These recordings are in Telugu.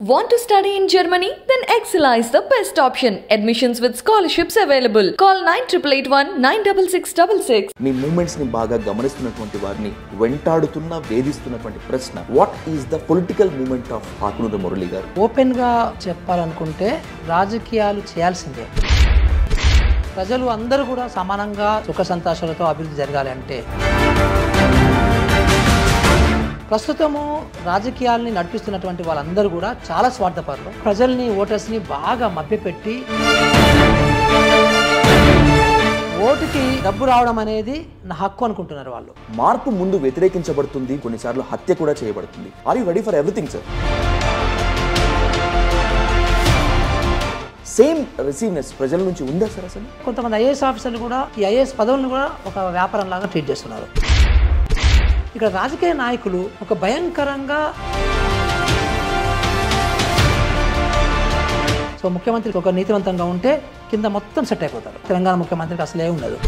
Want to study in Germany? Then Excella is the best option. Admissions with scholarships available. Call 9881-96666. మీ మూమెంట్స్ ని బాగా గమనిస్తున్నటువంటి వారిని వెంటాడుతున్న వేధిస్తున్నటువంటి ప్రశ్న what is the political moment of Akunuru Murali garu open గా చెప్పాలనుకుంటే రాజకీయాలు చేయాల్సిందే ప్రజలు అందరూ కూడా సమానంగా సుఖ సంతోషాలతో అభివృద్ధి జరగాలి అంటే ప్రస్తుతము రాజకీయాలని నడిపిస్తున్నటువంటి వాళ్ళందరూ కూడా చాలా స్వార్థపరులు ప్రజల్ని ఓటర్స్ని బాగా మభ్యపెట్టి ఓటుకి డబ్బు రావడం అనేది నా హక్కు అనుకుంటున్నారు వాళ్ళు మార్పు ముందు వ్యతిరేకించబడుతుంది కొన్నిసార్లు హత్య కూడా చేయబడుతుంది are you ready for everything sir same receptiveness ప్రజల నుంచి ఉందా సార్ అసలు కొంతమంది ఐఏఎస్ ఆఫీసర్లు కూడా ఈ ఐఏఎస్ పదవులను కూడా ఒక వ్యాపారం లాగా ట్రీట్ చేస్తున్నారు ఇక్కడ రాజకీయ నాయకులు ఒక భయంకరంగా సో ముఖ్యమంత్రికి ఒక నీతివంతంగా ఉంటే కింద మొత్తం సెట్ అయిపోతారు తెలంగాణ ముఖ్యమంత్రికి అసలే ఉండదు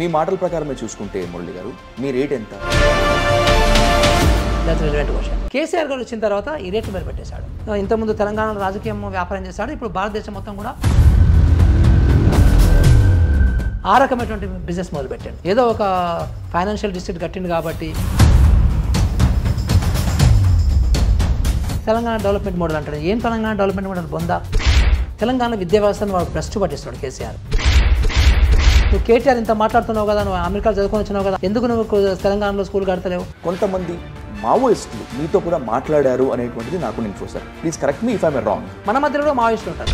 మీ మాటల ప్రకారమే చూసుకుంటే మురళి గారు మీ రేట్ ఎంత కేసీఆర్ గారు వచ్చిన తర్వాత ఈ రేట్లు మీరు పెట్టేశాడు ఇంతకుముందు తెలంగాణ రాజకీయం వ్యాపారం చేశాడు ఇప్పుడు భారతదేశం మొత్తం కూడా ఆ రకమైనటువంటి బిజినెస్ మొదలుపెట్టాడు ఏదో ఒక ఫైనాన్షియల్ డిస్ట్రిక్ట్ కట్టింది కాబట్టి తెలంగాణ డెవలప్మెంట్ మోడల్ అంటాడు ఏం తెలంగాణ డెవలప్మెంట్ మోడల్ పొందా తెలంగాణ విద్యా వ్యవస్థను వాడు భ్రష్టు పట్టిస్తాడు కేసీఆర్ నువ్వు కేటీఆర్ ఇంత మాట్లాడుతున్నావు కదా నువ్వు అమెరికా చదువుకొని వచ్చినావు కదా ఎందుకు నువ్వు తెలంగాణలో స్కూల్ కడతలేవు కొంతమంది మావోయిస్టులు మీతో కూడా మాట్లాడారు అనేటువంటిది నాకు నేను చూసాను please correct me if I wrong మన మధ్యలో కూడా మావోయిస్టులు ఉంటారు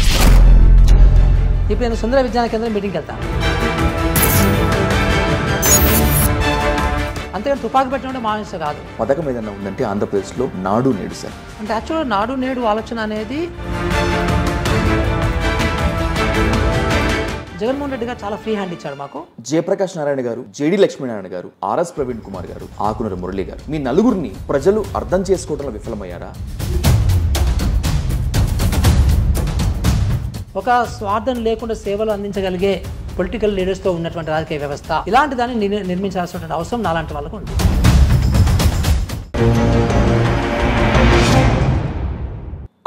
ఇప్పుడు నేను సుందర విజ్ఞాన కేంద్రం మీటింగ్కి వెళ్తాను అంతేగాని తుపాకు పెట్టడం మానేసే కాదు పథకం ఏదైనా ఉందంటే ఆంధ్రప్రదేశ్లో నాడు నేడు సార్ అంటే యాక్చువల్గా నాడు నేడు ఆలోచన అనేది జగన్మోహన్ రెడ్డి గారు చాలా ఫ్రీ హ్యాండ్ ఇచ్చారు మాకు జయప్రకాష్ నారాయణ గారు జేడి లక్ష్మీనారాయణ గారు ఆర్ఎస్ ప్రవీణ్ కుమార్ గారు ఆకునూరు మురళి గారు మీ నలుగురిని ప్రజలు అర్థం చేసుకోవడంలో విఫలమయ్యారా ఒక స్వార్థం లేకుండా సేవలు అందించగలిగే పొలిటికల్ తో ఉన్నటువంటి రాజకీయ వ్యవస్థ ఇలాంటి దాన్ని నిర్మించాల్సినటువంటి అవసరం నాలాంటి వాళ్ళకు ఉంది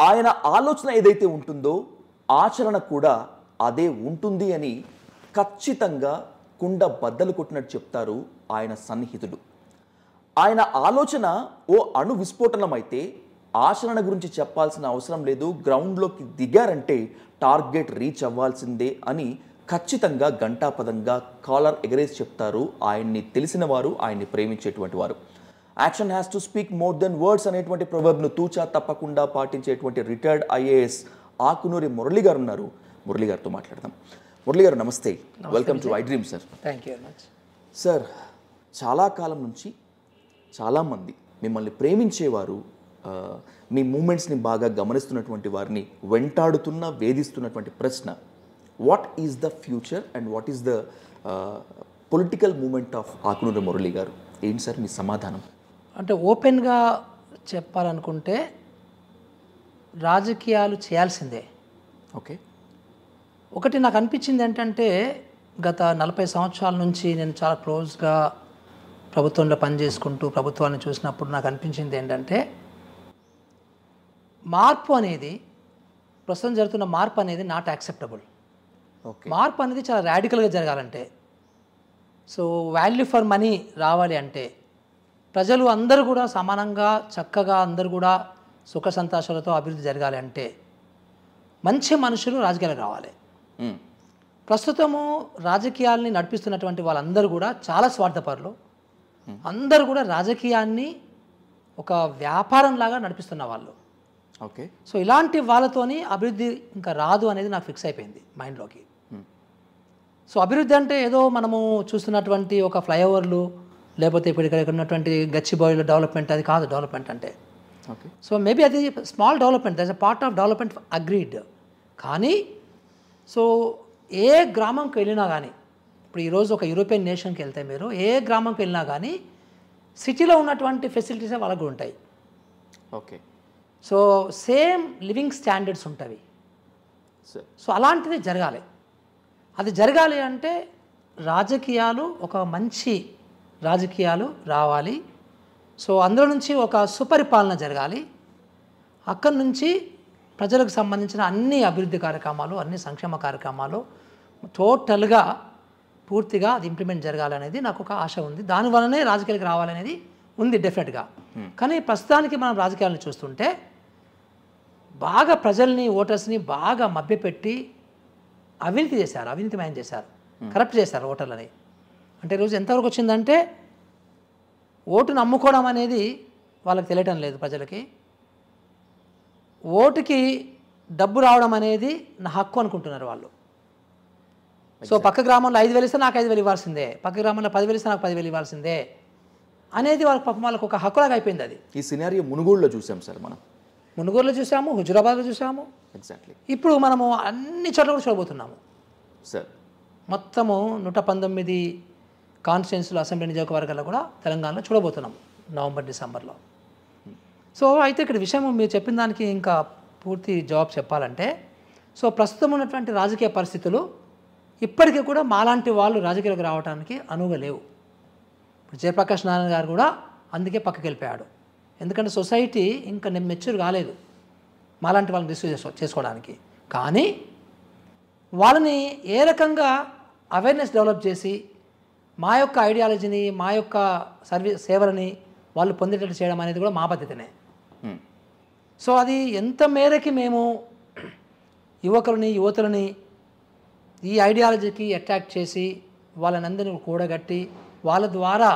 ఆయన ఆలోచన ఏదైతే ఉంటుందో ఆచరణ కూడా అదే ఉంటుంది అని ఖచ్చితంగా కుండ బద్దలు కొట్టినట్టు చెప్తారు ఆయన సన్నిహితుడు ఆయన ఆలోచన ఓ అణు విస్ఫోటనమైతే ఆచరణ గురించి చెప్పాల్సిన అవసరం లేదు గ్రౌండ్లోకి దిగారంటే టార్గెట్ రీచ్ అవ్వాల్సిందే అని ఖచ్చితంగా గంటాపదంగా కాలర్ ఎగరేసి చెప్తారు ఆయన్ని తెలిసిన వారు ఆయన్ని ప్రేమించేటువంటి వారు action has to speak more than words అనేటువంటి ప్రొవర్బ్ను తూచా తప్పకుండా పాటించేటువంటి రిటైర్డ్ ఐఏఎస్ ఆకునూరి మురళి గారు ఉన్నారు మురళి గారితో మాట్లాడదాం మురళి గారు నమస్తే welcome to I dream sir thank you much sir చాలా కాలం నుంచి చాలామంది మిమ్మల్ని ప్రేమించేవారు మీ మూమెంట్స్ని బాగా గమనిస్తున్నటువంటి వారిని వెంటాడుతున్న వేధిస్తున్నటువంటి ప్రశ్న what is the future and what is the political moment of Akunuru Murali garu ఏంటి సార్ మీ సమాధానం అంటే ఓపెన్గా చెప్పాలనుకుంటే రాజకీయాలు చేయాల్సిందే ఓకే ఒకటి నాకు అనిపించింది ఏంటంటే గత నలభై సంవత్సరాల నుంచి నేను చాలా క్లోజ్గా ప్రభుత్వంలో పనిచేసుకుంటూ ప్రభుత్వాన్ని చూసినప్పుడు నాకు అనిపించింది ఏంటంటే మార్పు అనేది ప్రస్తుతం జరుగుతున్న మార్పు అనేది నాట్ యాక్సెప్టబుల్ మార్పు అనేది చాలా ర్యాడికల్గా జరగాలంటే సో వాల్యూ ఫర్ మనీ రావాలి అంటే ప్రజలు అందరూ కూడా సమానంగా చక్కగా అందరూ కూడా సుఖ సంతోషాలతో అభివృద్ధి జరగాలి అంటే మంచి మనుషులు రాజకీయాలకు రావాలి hmm. ప్రస్తుతము రాజకీయాల్ని నడిపిస్తున్నటువంటి వాళ్ళందరూ కూడా చాలా స్వార్థపరులు hmm. అందరూ కూడా రాజకీయాన్ని ఒక వ్యాపారంలాగా నడిపిస్తున్న వాళ్ళు ఓకే సో ఇలాంటి వాళ్ళతోని అభివృద్ధి ఇంకా రాదు అనేది నాకు ఫిక్స్ అయిపోయింది మైండ్లోకి సో అభివృద్ధి అంటే ఏదో మనము చూస్తున్నటువంటి ఒక ఫ్లైఓవర్లు లేకపోతే ఇప్పుడు ఇక్కడ ఉన్నటువంటి గచ్చిబౌయిల డెవలప్మెంట్ అది కాదు డెవలప్మెంట్ అంటే ఓకే సో మేబీ అది small development that's a part of development agreed కానీ సో ఏ గ్రామంకి వెళ్ళినా కానీ ఇప్పుడు ఈరోజు ఒక యూరోపియన్ నేషన్కి వెళ్తే మీరు ఏ గ్రామంకి వెళ్ళినా కానీ సిటీలో ఉన్నటువంటి ఫెసిలిటీస్ వాళ్ళకు ఉంటాయి okay so same living standards ఉంటాయి సో అలాంటిది జరగాలి అది జరగాలి అంటే రాజకీయాలు ఒక మంచి రాజకీయాలు రావాలి సో అందులో నుంచి ఒక సుపరిపాలన జరగాలి అక్కడి నుంచి ప్రజలకు సంబంధించిన అన్ని అభివృద్ధి కార్యక్రమాలు అన్ని సంక్షేమ కార్యక్రమాలు టోటల్గా పూర్తిగా అది ఇంప్లిమెంట్ జరగాలనేది నాకు ఒక ఆశ ఉంది దానివల్లనే రాజకీయాలకు రావాలనేది ఉంది డెఫినెట్గా కానీ ప్రస్తుతానికి మనం రాజకీయాలను చూస్తుంటే బాగా ప్రజల్ని ఓటర్స్ని బాగా మభ్యపెట్టి అవినీతి చేశారు అవినీతి మయం చేశారు కరప్ట్ చేశారు ఓటర్లని అంటే ఈరోజు ఎంతవరకు వచ్చిందంటే ఓటు నమ్ముకోవడం అనేది వాళ్ళకి తెలియటం లేదు ప్రజలకి ఓటుకి డబ్బు రావడం అనేది నా హక్కు అనుకుంటున్నారు వాళ్ళు సో పక్క గ్రామంలో ఐదు వేలు నాకు ఐదు వేలు ఇవ్వాల్సిందే పక్క గ్రామంలో పది వేలు నాకు పదివేలు ఇవ్వాల్సిందే అనేది వాళ్ళకి పాపం వాళ్ళకి ఒక హక్కులాగా అయిపోయింది అది ఈ సినారియో మునుగోళ్ళలో చూసాం సార్ మనం మునుగోరులో చూసాము హుజురాబాద్లో చూసాము ఎగ్జాక్ట్లీ ఇప్పుడు మనము అన్ని చోట్ల కూడా చూడబోతున్నాము సార్ మొత్తము నూట పంతొమ్మిది కాన్స్టిట్యున్సీలో అసెంబ్లీ నియోజకవర్గాల్లో కూడా తెలంగాణలో చూడబోతున్నాం నవంబర్ డిసెంబర్లో సో అయితే ఇక్కడ విషయం మీరు చెప్పిన దానికి ఇంకా పూర్తి జవాబు చెప్పాలంటే సో ప్రస్తుతం ఉన్నటువంటి రాజకీయ పరిస్థితులు ఇప్పటికీ కూడా మాలాంటి వాళ్ళు రాజకీయాలకు రావడానికి అనువుగా లేవు ఇప్పుడు జయప్రకాష్ నారాయణ గారు కూడా అందుకే పక్కకి వెళ్ళిపోయాడు ఎందుకంటే సొసైటీ ఇంకా నేను మెచ్యూర్ కాలేదు మాలాంటి వాళ్ళని రిసీవ్ చేసుకో చేసుకోవడానికి కానీ వాళ్ళని ఏ రకంగా అవేర్నెస్ డెవలప్ చేసి మా యొక్క ఐడియాలజీని మా యొక్క సర్వీస్ సేవలని వాళ్ళు పొందేటట్టు చేయడం అనేది కూడా మా పద్ధతినే సో అది ఎంత మేరకి మేము యువకులని యువతులని ఈ ఐడియాలజీకి అట్రాక్ట్ చేసి వాళ్ళనందరినీ కూడగట్టి వాళ్ళ ద్వారా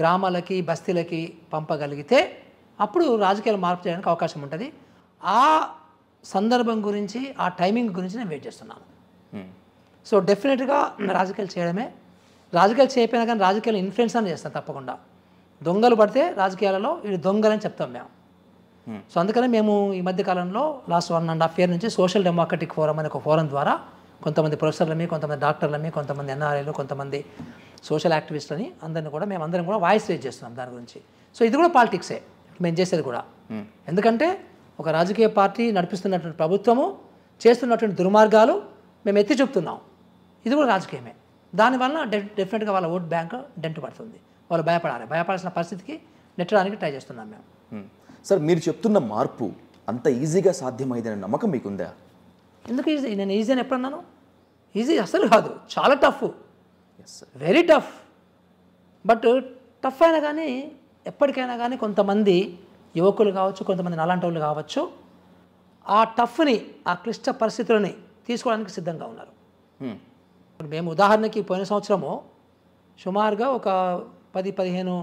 గ్రామాలకి బస్తీలకి పంపగలిగితే అప్పుడు రాజకీయాలు మార్పు చేయడానికి అవకాశం ఉంటుంది ఆ సందర్భం గురించి ఆ టైమింగ్ గురించి నేను వెయిట్ చేస్తున్నాను hmm. సో డెఫినెట్గా రాజకీయాలు చేయడమే రాజకీయాలు చేయకపోయినా కానీ రాజకీయాలు ఇన్ఫ్లుయెన్స్ అని చేస్తాం తప్పకుండా దొంగలు పడితే రాజకీయాలలో ఇది దొంగలని చెప్తాం మేము hmm. సో అందుకనే మేము ఈ మధ్య కాలంలో last one and half year నుంచి సోషల్ డెమోక్రటిక్ ఫోరం అనే ఒక ఫోరం ద్వారా కొంతమంది ప్రొఫెసర్లని కొంతమంది డాక్టర్లమి కొంతమంది ఎన్ఆర్ఐలు కొంతమంది సోషల్ యాక్టివిస్ట్ అని అందరిని కూడా మేము అందరం కూడా వాయిస్ రేజ్ చేస్తున్నాం దాని గురించి సో ఇది కూడా పాలిటిక్సే మేము చేసేది కూడా ఎందుకంటే ఒక రాజకీయ పార్టీ నడిపిస్తున్నటువంటి ప్రభుత్వము చేస్తున్నటువంటి దుర్మార్గాలు మేము ఎత్తి చూపుతున్నాం ఇది కూడా రాజకీయమే దానివల్ల డెఫినెట్గా వాళ్ళ ఓట్ బ్యాంక్ డెంట్ పడుతుంది వాళ్ళు భయపడాలి భయపడాల్సిన పరిస్థితికి నెట్టడానికి ట్రై చేస్తున్నాం మేము సార్ మీరు చెప్తున్న మార్పు అంత ఈజీగా సాధ్యమైందనే నమ్మకం మీకుందా ఎందుకు ఈజీ నేను ఈజీ అని ఎప్పుడన్నాను ఈజీ అసలు కాదు చాలా tough very tough but tough అయినా కానీ ఎప్పటికైనా కానీ కొంతమంది యువకులు కావచ్చు కొంతమంది నాలాంటి వాళ్ళు కావచ్చు ఆ టఫ్ని ఆ క్లిష్ట పరిస్థితులని తీసుకోవడానికి సిద్ధంగా ఉన్నారు hmm. మేము ఉదాహరణకి పోయిన సంవత్సరము సుమారుగా ఒక పది పదిహేను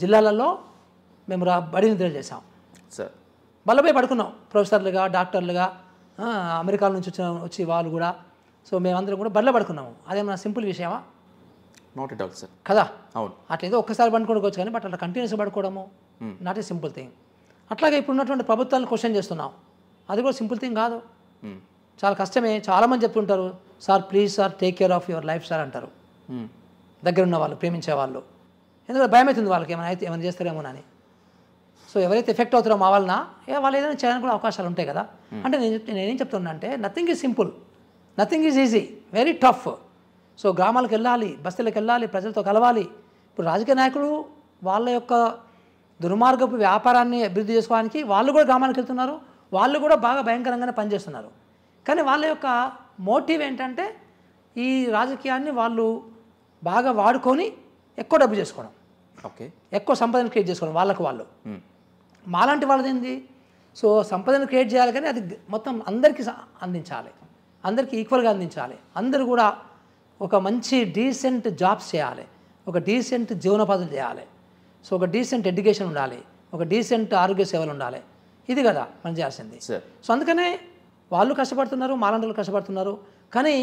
జిల్లాలలో మేము రా బడి నిద్ర చేసాం సార్ బలపై పడుకున్నాం ప్రొఫెసర్లుగా డాక్టర్లుగా అమెరికాల నుంచి వచ్చిన వచ్చి వాళ్ళు కూడా సో మేమందరం కూడా బడిలో పడుకున్నాము అదేమన్నా సింపుల్ విషయమా నాట్ ఎట్ ఆల్ సార్ కదా అవును అట్లయితే ఒక్కసారి పండుకోవచ్చు కానీ బట్ అట్లా కంటిన్యూస్ పడుకోవడము నాట్ ఏ సింపుల్ థింగ్ అట్లాగే ఇప్పుడు ఉన్నటువంటి ప్రభుత్వాలను క్వశ్చన్ చేస్తున్నాం అది కూడా సింపుల్ థింగ్ కాదు hmm. చాలా కష్టమే చాలామంది చెప్తుంటారు sir please sir take care of your life sir అంటారు hmm. దగ్గర ఉన్న వాళ్ళు ప్రేమించే వాళ్ళు ఎందుకంటే భయం అవుతుంది వాళ్ళకి ఏమైనా అయితే ఏమైనా చేస్తారేమో అని సో ఎవరైతే ఎఫెక్ట్ అవుతారో మా వలన వాళ్ళు ఏదైనా చేయడానికి కూడా అవకాశాలు ఉంటాయి కదా hmm. అంటే నేను నేనేం చెప్తున్నా అంటే nothing is simple nothing is easy very tough so గ్రామాలకు వెళ్ళాలి బస్తీలకు వెళ్ళాలి ప్రజలతో కలవాలి ఇప్పుడు రాజకీయ నాయకులు వాళ్ళ యొక్క దుర్మార్గపు వ్యాపారాన్ని అభివృద్ధి చేసుకోవడానికి వాళ్ళు కూడా గ్రామానికి వెళ్తున్నారు వాళ్ళు కూడా బాగా భయంకరంగానే పనిచేస్తున్నారు కానీ వాళ్ళ యొక్క మోటివ్ ఏంటంటే ఈ రాజకీయాన్ని వాళ్ళు బాగా వాడుకొని ఎక్కువ డబ్బు చేసుకోవడం ఓకే ఎక్కువ సంపదను క్రియేట్ చేసుకోవడం వాళ్ళకు వాళ్ళు మాలాంటి వాళ్ళది ఏంటి సో సంపదను క్రియేట్ చేయాలి కానీ అది మొత్తం అందరికీ అందించాలి అందరికీ ఈక్వల్గా అందించాలి అందరూ కూడా ఒక మంచి డీసెంట్ జాబ్స్ చేయాలి ఒక డీసెంట్ జీవనోపాధులు చేయాలి సో ఒక డీసెంట్ ఎడ్యుకేషన్ ఉండాలి ఒక డీసెంట్ ఆరోగ్య సేవలు ఉండాలి ఇది కదా మనం చేయాల్సింది సో అందుకనే వాళ్ళు కష్టపడుతున్నారు మాలాంటి కష్టపడుతున్నారు కానీ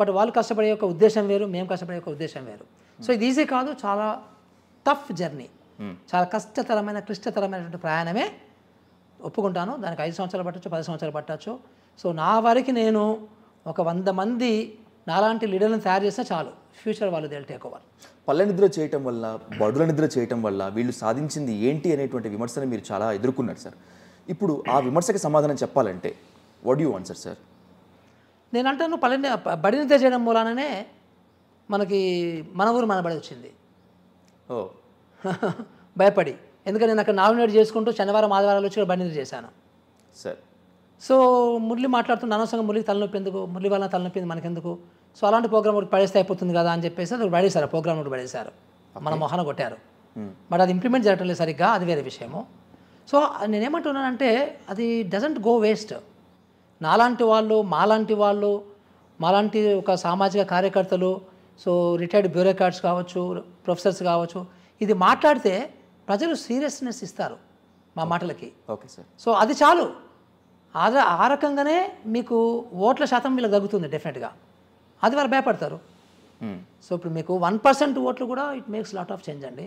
బట్ వాళ్ళు కష్టపడే యొక్క ఉద్దేశం వేరు మేము కష్టపడే యొక్క ఉద్దేశం వేరు సో ఇది ఈజీ కాదు చాలా టఫ్ జర్నీ hmm. చాలా కష్టతరమైన క్లిష్టతరమైనటువంటి ప్రయాణమే ఒప్పుకుంటాను దానికి ఐదు సంవత్సరాలు పట్టచ్చు పది సంవత్సరాలు పట్టచ్చు సో నా వారికి నేను ఒక వంద మంది నాలాంటి లీడర్లను తయారు చేసినా చాలు ఫ్యూచర్ వాళ్ళు దేల్ టేక్ ఓవర్ పల్లె నిద్ర చేయటం వల్ల బడుల నిద్ర చేయటం వల్ల వీళ్ళు సాధించింది ఏంటి అనేటువంటి విమర్శను మీరు చాలా ఎదుర్కొన్నారు సార్ ఇప్పుడు ఆ విమర్శకి సమాధానం చెప్పాలంటే వాట్ యూ ఆన్సర్ సార్ నేను అంటాను పల్లెని బడి నిద్ర చేయడం మూలాననే మనకి మన ఊరు మనబడి వచ్చింది ఓ భయపడి ఎందుకంటే నేను అక్కడ నామినేట్ చేసుకుంటూ శనివారం ఆదివారాలు వచ్చి బడి నిద్ర చేశాను సార్ సో మురళి మాట్లాడుతున్న అనవసరంగా మురళి తలనొప్పి ఎందుకు మురళి వల్ల తలనొప్పింది మనకెందుకు సో అలాంటి ప్రోగ్రామ్ ఒకటి పడేస్తే అయిపోతుంది కదా అని చెప్పేసి అది పడేశారు ప్రోగ్రామ్ ఒకటి పడేశారు మన మొహన కొట్టారు బట్ అది ఇంప్లిమెంట్ చేయటం లేదు సరిగ్గా అది వేరే విషయము సో నేనేమంటున్నానంటే అది డజంట్ గో వేస్ట్ నాలాంటి వాళ్ళు మాలాంటి వాళ్ళు మాలాంటి ఒక సామాజిక కార్యకర్తలు సో రిటైర్డ్ బ్యూరోక్రాట్స్ కావచ్చు ప్రొఫెసర్స్ కావచ్చు ఇది మాట్లాడితే ప్రజలు సీరియస్నెస్ ఇస్తారు మా మాటలకి ఓకే సార్ సో అది చాలు ఆ రకంగానే మీకు ఓట్ల శాతం వీళ్ళకి తగ్గుతుంది డెఫినెట్గా అది వారు భయపడతారు సో hmm. ఇప్పుడు మీకు వన్ పర్సెంట్ ఓట్లు కూడా it makes lot of change అండి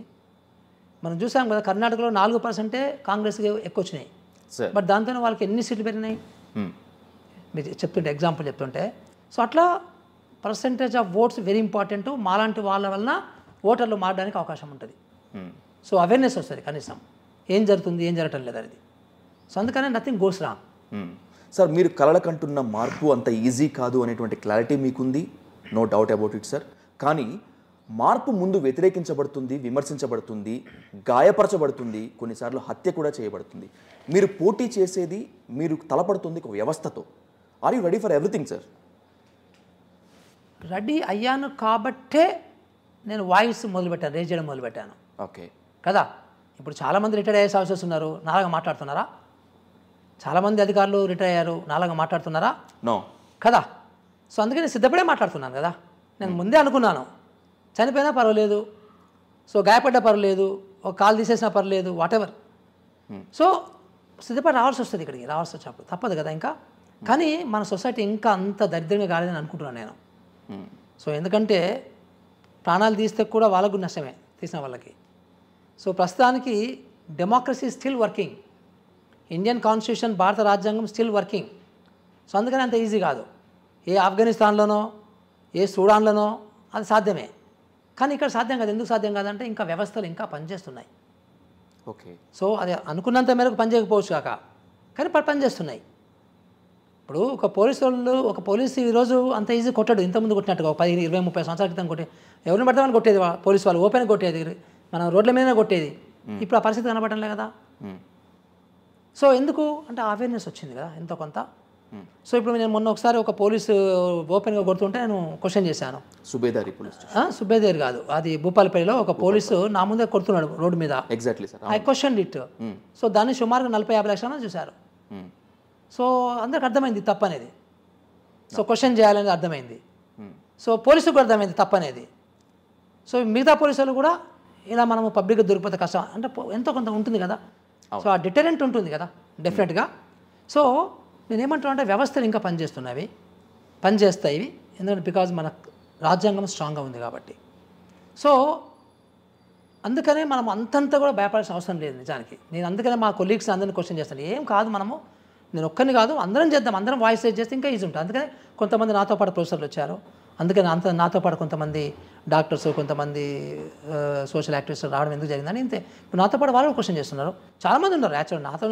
మనం చూసాం కదా కర్ణాటకలో నాలుగు పర్సెంటే కాంగ్రెస్కి ఎక్కువ వచ్చినాయి బట్ దాంతోనే వాళ్ళకి ఎన్ని సీట్లు పెరిగినాయి hmm. మీరు చెప్తుంటే ఎగ్జాంపుల్ చెప్తుంటే సో అట్లా percentage of votes very important మాలాంటి వాళ్ళ వలన ఓటర్లు మారడానికి అవకాశం ఉంటుంది సో hmm. అవేర్నెస్ వస్తుంది కనీసం ఏం జరుగుతుంది ఏం జరగటం లేదు అది సో అందుకనే నథింగ్ గోస్ రాంగ్ సార్ మీరు కలలకంటున్న మార్పు అంత ఈజీ కాదు అనేటువంటి క్లారిటీ మీకుంది no doubt about it sir కానీ మార్పు ముందు వ్యతిరేకించబడుతుంది విమర్శించబడుతుంది గాయపరచబడుతుంది కొన్నిసార్లు హత్య కూడా చేయబడుతుంది మీరు పోటీ చేసేది మీరు తలపడుతుంది ఒక వ్యవస్థతో are you ready for everything sir ready అయ్యాను కాబట్టే నేను వాయిస్ మొదలుపెట్టాను రేజ్ చేయడం మొదలుపెట్టాను ఓకే కదా ఇప్పుడు చాలామంది రిటైర్ అయ్యే సాఫీసర్స్ ఉన్నారు నాలుగా మాట్లాడుతున్నారా చాలామంది అధికారులు రిటైర్ అయ్యారు నాలాగా మాట్లాడుతున్నారా నో కదా సో అందుకని నేను సిద్ధపడే మాట్లాడుతున్నాను కదా నేను ముందే అనుకున్నాను చనిపోయినా పర్వాలేదు సో గాయపడ్డా పర్వాలేదు ఒక కాల్ తీసేసినా పర్లేదు వాటెవర్ hmm. సో సిద్ధపడి రావాల్సి వస్తుంది ఇక్కడికి రావాల్సి వచ్చినప్పుడు తప్పదు కదా ఇంకా hmm. కానీ మన సొసైటీ ఇంకా అంత దరిద్రంగా కాలేదని అనుకుంటున్నాను నేను hmm. సో ఎందుకంటే ప్రాణాలు తీస్తే కూడా వాళ్ళకు నష్టమే తీసిన వాళ్ళకి సో ప్రస్తుతానికి democracy still working Indian constitution భారత రాజ్యాంగం స్టిల్ వర్కింగ్ సో అందుకని అంత ఈజీ కాదు ఏ ఆఫ్ఘనిస్తాన్లోనో ఏ సూడాన్లోనో అది సాధ్యమే కానీ ఇక్కడ సాధ్యం కాదు ఎందుకు సాధ్యం కాదంటే ఇంకా వ్యవస్థలు ఇంకా పనిచేస్తున్నాయి ఓకే సో అది అనుకున్నంత మేరకు పనిచేయకపోవచ్చు కాక కానీ పనిచేస్తున్నాయి ఇప్పుడు ఒక పోలీసు వాళ్ళు ఒక పోలీసు ఈరోజు అంత ఈజీ కొట్టాడు ఇంతకుముందు కొట్టినట్టుగా పది ఇరవై ముప్పై సంవత్సరాల క్రితం కొట్టే ఎవరిని పడతామని కొట్టేది పోలీసు వాళ్ళు ఓపెన్ కొట్టేది మనం రోడ్ల మీదనే కొట్టేది hmm. ఇప్పుడు ఆ పరిస్థితి కనబడటం లేదు కదా hmm. సో ఎందుకు అంటే అవేర్నెస్ వచ్చింది కదా ఎంతో కొంత hmm. సో ఇప్పుడు నేను మొన్న ఒకసారి ఒక పోలీసు ఓపెన్గా కొడుతుంటే నేను క్వశ్చన్ చేశాను సుబేదారి పోలీస్ సుబేదారి కాదు అది భూపాలపల్లిలో ఒక పోలీసు నా ముందే కొడుతున్నాడు రోడ్డు మీద exactly sir I question it so దాన్ని సుమారుగా నలభై యాభై లక్షలు చూశారు hmm. సో అందరికి అర్థమైంది తప్పనేది సో క్వశ్చన్ hmm. చేయాలనేది అర్థమైంది సో పోలీసుకు అర్థమైంది తప్పనేది సో మిగతా పోలీసులు కూడా ఇలా మనము పబ్లిక్ దొరికిపోతే కష్టం అంటే ఎంతో కొంత ఉంటుంది కదా సో ఆ డిటరెంట్ ఉంటుంది కదా డెఫినెట్గా సో నేనేమంటున్నా అంటే వ్యవస్థలు ఇంకా పనిచేస్తున్నవి పనిచేస్తాయి ఎందుకంటే బికాజ్ మన రాజ్యాంగం స్ట్రాంగ్గా ఉంది కాబట్టి సో అందుకనే మనం అంతంతా కూడా భయపడాల్సిన అవసరం లేదు నిజానికి నేను అందుకనే మా కొలీగ్స్ అందరిని క్వశ్చన్ చేస్తాను ఏం కాదు మనము నేను ఒక్కరిని కాదు అందరం చేద్దాం అందరం వాయిస్ రేజ్ చేస్తే ఇంకా ఈజీ ఉంటుంది అందుకనే కొంతమంది నాతో పాటు ప్రొఫెసర్లు వచ్చారు అందుకని అంత నాతో పాటు కొంతమంది డాక్టర్స్ కొంతమంది సోషల్ యాక్టివిస్ట్ రావడం ఎందుకు జరిగిందని ఇంతే ఇప్పుడు నాతో పాటు వాళ్ళు క్వశ్చన్ చేస్తున్నారు చాలామంది ఉన్నారు యాక్చువల్ నాతో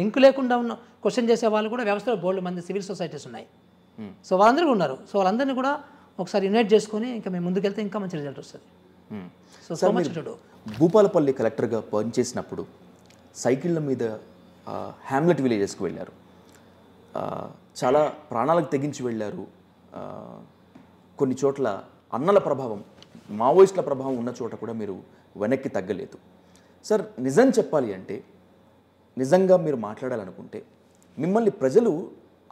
లింక్ లేకుండా ఉన్న క్వశ్చన్ చేసే వాళ్ళు కూడా వ్యవస్థలో బోర్డు మంది సివిల్ సొసైటీస్ ఉన్నాయి సో వాళ్ళందరూ ఉన్నారు సో వాళ్ళందరినీ కూడా ఒకసారి యునైట్ చేసుకొని ఇంకా మేము ముందుకెళ్తే ఇంకా మంచి రిజల్ట్ వస్తుంది సో సో మచ్ భూపాలపల్లి కలెక్టర్గా పనిచేసినప్పుడు సైకిళ్ళ మీద హ్యామ్లెట్ విలేజెస్కి వెళ్ళారు చాలా ప్రాణాలకు తెగించి వెళ్ళారు కొన్ని చోట్ల అన్నల ప్రభావం మావోయిస్టుల ప్రభావం ఉన్న చోట కూడా మీరు వెనక్కి తగ్గలేదు సార్ నిజం చెప్పాలి అంటే నిజంగా మీరు మాట్లాడాలనుకుంటే మిమ్మల్ని ప్రజలు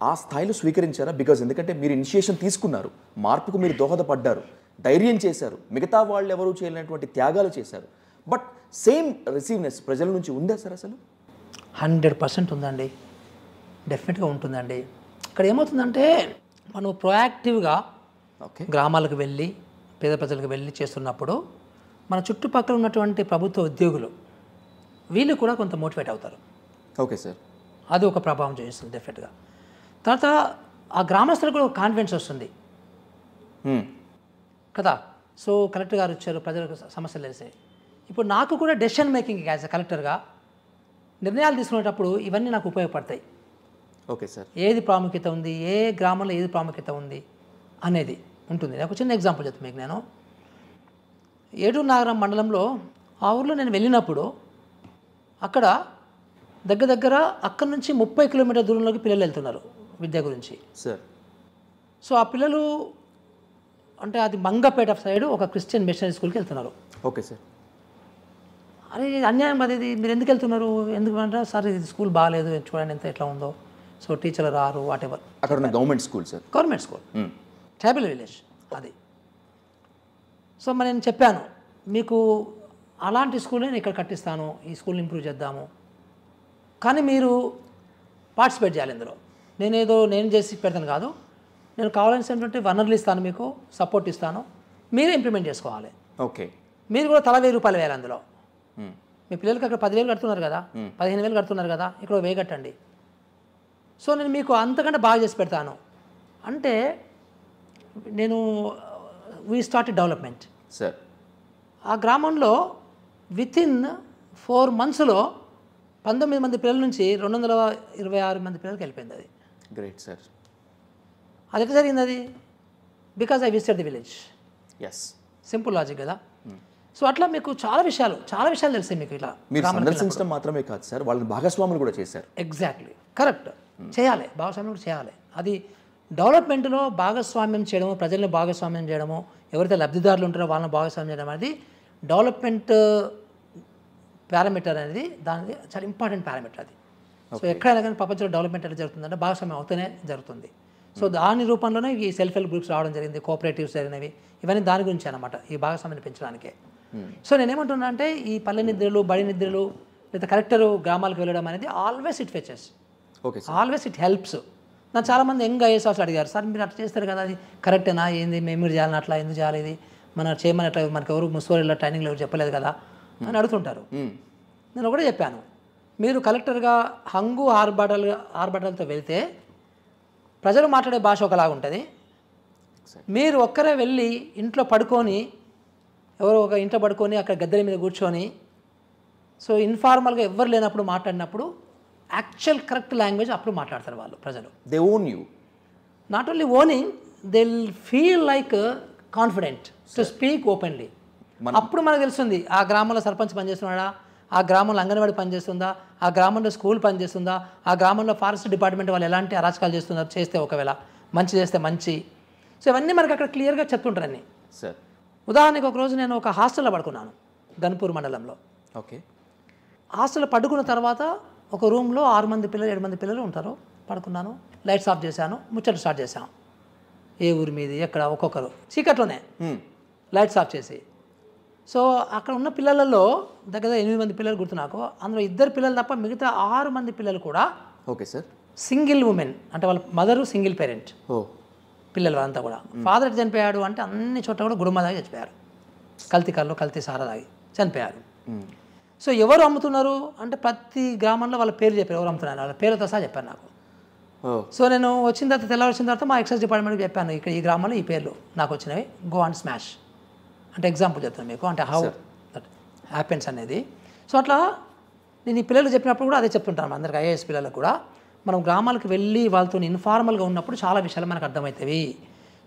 ఆ స్థాయిలో స్వీకరించారా బికాజ్ ఎందుకంటే మీరు ఇనిషియేషన్ తీసుకున్నారు మార్పుకు మీరు దోహదపడ్డారు ధైర్యం చేశారు మిగతా వాళ్ళు ఎవరూ చేయలేనటువంటి త్యాగాలు చేశారు బట్ సేమ్ రిసీవ్నెస్ ప్రజల నుంచి ఉందా సార్ అసలు హండ్రెడ్ పర్సెంట్ ఉందండి డెఫినెట్గా ఉంటుందండి ఇక్కడ ఏమవుతుందంటే మనం ప్రొయాక్టివ్గా గ్రామాలకు వెళ్ళి పేద ప్రజలకు వెళ్ళి చేస్తున్నప్పుడు మన చుట్టుపక్కల ఉన్నటువంటి ప్రభుత్వ ఉద్యోగులు వీళ్ళు కూడా కొంత మోటివేట్ అవుతారు ఓకే సార్ అది ఒక ప్రభావం చూపిస్తుంది డెఫినెట్గా తర్వాత ఆ గ్రామస్తులకు కూడా ఒక కాన్ఫిడెన్స్ వస్తుంది కదా సో కలెక్టర్ గారు వచ్చారు ప్రజలకు సమస్యలు వేసే ఇప్పుడు నాకు కూడా డెసిషన్ మేకింగ్ యాజ్ అ కలెక్టర్గా నిర్ణయాలు తీసుకునేటప్పుడు ఇవన్నీ నాకు ఉపయోగపడతాయి ఓకే సార్ ఏది ప్రాముఖ్యత ఉంది ఏ గ్రామంలో ఏది ప్రాముఖ్యత ఉంది అనేది ఉంటుంది నాకు చిన్న ఎగ్జాంపుల్ చెప్తాను మీకు నేను ఏడూరు నాగరం మండలంలో ఆ ఊర్లో నేను వెళ్ళినప్పుడు అక్కడ దగ్గర దగ్గర అక్కడి నుంచి ముప్పై కిలోమీటర్ దూరంలోకి పిల్లలు వెళ్తున్నారు విద్య గురించి సార్ సో ఆ పిల్లలు అంటే అది మంగపేట సైడ్ ఒక క్రిస్టియన్ మిషనరీ స్కూల్కి వెళ్తున్నారు ఓకే సార్ అరే అన్యాయం అది మీరు ఎందుకు వెళ్తున్నారు ఎందుకు అంటే సార్ ఇది స్కూల్ బాగాలేదు చూడండి ఎంత ఎట్లా ఉందో సో టీచర్లు రారు వాటెవర్ అక్కడ government school sir government school tribal village అది సో మరి నేను చెప్పాను మీకు అలాంటి స్కూల్ని నేను ఇక్కడ కట్టిస్తాను ఈ స్కూల్ని ఇంప్రూవ్ చేద్దాము కానీ మీరు పార్టిసిపేట్ చేయాలి ఇందులో నేనేదో నేను చేసి పెడతాను కాదు నేను కావాల్సినటువంటి వనరులు ఇస్తాను మీకు సపోర్ట్ ఇస్తాను మీరే ఇంప్లిమెంట్ చేసుకోవాలి ఓకే మీరు కూడా తల వెయ్యి రూపాయలు వేయాలి అందులో మీ పిల్లలకి అక్కడ పదివేలు కడుతున్నారు కదా పదిహేను వేలు కడుతున్నారు కదా ఇక్కడ వేయి కట్టండి సో నేను మీకు అంతకంటే బాగా చేసి పెడతాను అంటే నేను వీ స్టార్ట్ డెవలప్మెంట్ సార్ ఆ గ్రామంలో విత్ ఇన్ ఫోర్ మంత్స్లో పంతొమ్మిది మంది పిల్లల నుంచి రెండు వందల ఇరవై ఆరు మంది పిల్లలకి వెళ్ళిపోయింది అది గ్రేట్ సార్ అది ఎక్కడ జరిగింది అది because I visit the village is simple logic కదా సో hmm. అట్లా మీకు చాలా విషయాలు చాలా విషయాలు తెలిసాయి మీకు ఇట్లా మీరు సందర్శించడం మాత్రమే కాదు సార్ వాళ్ళని భాగస్వాములు కూడా చేశారు ఎగ్జాక్ట్లీ కరెక్ట్ చేయాలి భాగస్వాములు కూడా చేయాలి అది డెవలప్మెంట్లో భాగస్వామ్యం చేయడము ప్రజలను భాగస్వామ్యం చేయడము ఎవరైతే లబ్ధిదారులు ఉంటారో వాళ్ళని భాగస్వామ్యం చేయడం అనేది డెవలప్మెంట్ పారామీటర్ అనేది దాని చాలా ఇంపార్టెంట్ పారామీటర్ అది సో ఎక్కడైనా కానీ ప్రపంచంలో డెవలప్మెంట్ ఎలా జరుగుతుందంటే భాగస్వామ్యం అవుతూనే జరుగుతుంది సో hmm. దాని రూపంలోనే ఈ సెల్ఫ్ హెల్ప్ గ్రూప్స్ రావడం జరిగింది కోఆపరేటివ్స్ జరిగినవి ఇవన్నీ దాని గురించి అనమాట ఈ భాగస్వామ్యాన్ని పెంచడానికే hmm. సో నేనేమంటున్నా అంటే ఈ పల్లె నిద్రలు బడి నిద్రలు లేదా కరెక్టర్ గ్రామాలకు వెళ్ళడం అనేది always it fetches always it helps నా చాలామంది యంగ్ ఐఏఎస్ ఆఫీసర్ అడిగారు సార్ మీరు అట్లా చేస్తారు కదా అది కరెక్టేనా ఏంది మేము మీరు చేయాలని అట్లా ఎందుకు చేయాలి ఇది మన చేయమని అట్లా మనకు ఎవరు ముసోరిలో ట్రైనింగ్లో ఎవరు చెప్పలేదు కదా అని అడుగుతుంటారు నేను ఒకటే చెప్పాను మీరు కలెక్టర్గా హంగు ఆర్బాటల్ ఆర్బాటలతో వెళ్తే ప్రజలు మాట్లాడే భాష ఒకలాగా ఉంటుంది మీరు ఒక్కరే వెళ్ళి ఇంట్లో పడుకొని ఎవరో ఒక ఇంట్లో పడుకొని అక్కడ గద్దెల మీద కూర్చొని సో ఇన్ఫార్మల్గా ఎవరు లేనప్పుడు మాట్లాడినప్పుడు యాక్చువల్ కరెక్ట్ లాంగ్వేజ్ అప్పుడు మాట్లాడతారు వాళ్ళు ప్రజలు they own you not only owning they feel like confident to speak openly అప్పుడు మనకు తెలుస్తుంది ఆ గ్రామంలో సర్పంచ్ పనిచేస్తున్నాడా ఆ గ్రామంలో అంగన్వాడీ పనిచేస్తుందా ఆ గ్రామంలో స్కూల్ పనిచేస్తుందా ఆ గ్రామంలో ఫారెస్ట్ డిపార్ట్మెంట్ వాళ్ళు ఎలాంటి అరాచకాలు చేస్తున్నారు చేస్తే ఒకవేళ మంచి చేస్తే మంచి సో ఇవన్నీ మనకు అక్కడ క్లియర్గా చెప్తుంటారు అన్నీ సార్ ఉదాహరణకు ఒకరోజు నేను ఒక హాస్టల్లో పడుకున్నాను గన్పూర్ మండలంలో ఓకే హాస్టల్లో పడుకున్న తర్వాత ఒక రూమ్లో ఆరు మంది పిల్లలు ఏడు మంది పిల్లలు ఉంటారు పడుకున్నాను లైట్స్ ఆఫ్ చేశాను ముచ్చట్లు స్టార్ట్ చేశాను ఏ ఊరి మీద ఎక్కడ ఒక్కొక్కరు చీకట్లోనే లైట్స్ ఆఫ్ చేసి సో అక్కడ ఉన్న పిల్లలలో దగ్గర ఎనిమిది మంది పిల్లలు గుర్తు నాకు అందులో ఇద్దరు పిల్లలు తప్ప మిగతా ఆరు మంది పిల్లలు కూడా ఓకే సార్ సింగిల్ ఉమెన్ అంటే వాళ్ళ మదరు సింగిల్ పేరెంట్ పిల్లలు అంతా కూడా ఫాదర్ చనిపోయాడు అంటే అన్ని చోట్ల కూడా గుడుమ దాగి చనిపోయారు కల్తీ కళ్ళు కల్తీ సారా దాగి చనిపోయారు సో ఎవరు అమ్ముతున్నారు అంటే ప్రతి గ్రామంలో వాళ్ళ పేరు చెప్పారు ఎవరు అమ్ముతున్నారు వాళ్ళ పేరుతో సహా చెప్పారు నాకు సో నేను వచ్చిన తర్వాత తెల్లవారు వచ్చిన తర్వాత మా ఎక్సైజ్ డిపార్ట్మెంట్కి చెప్పాను ఇక్కడ ఈ గ్రామంలో ఈ పేర్లు నాకు వచ్చినవి గో అండ్ స్మాష్ అంటే ఎగ్జాంపుల్ చెప్తాను మీకు అంటే హౌ దట్ హ్యాపెన్స్ అనేది సో అట్లా నేను ఈ పిల్లలు చెప్పినప్పుడు కూడా అదే చెప్తుంటాను అందరికీ ఐఏఎస్ పిల్లలకు కూడా మనం గ్రామాలకు వెళ్ళి వాళ్ళతో ఇన్ఫార్మల్గా ఉన్నప్పుడు చాలా విషయాలు మనకు అర్థమవుతాయి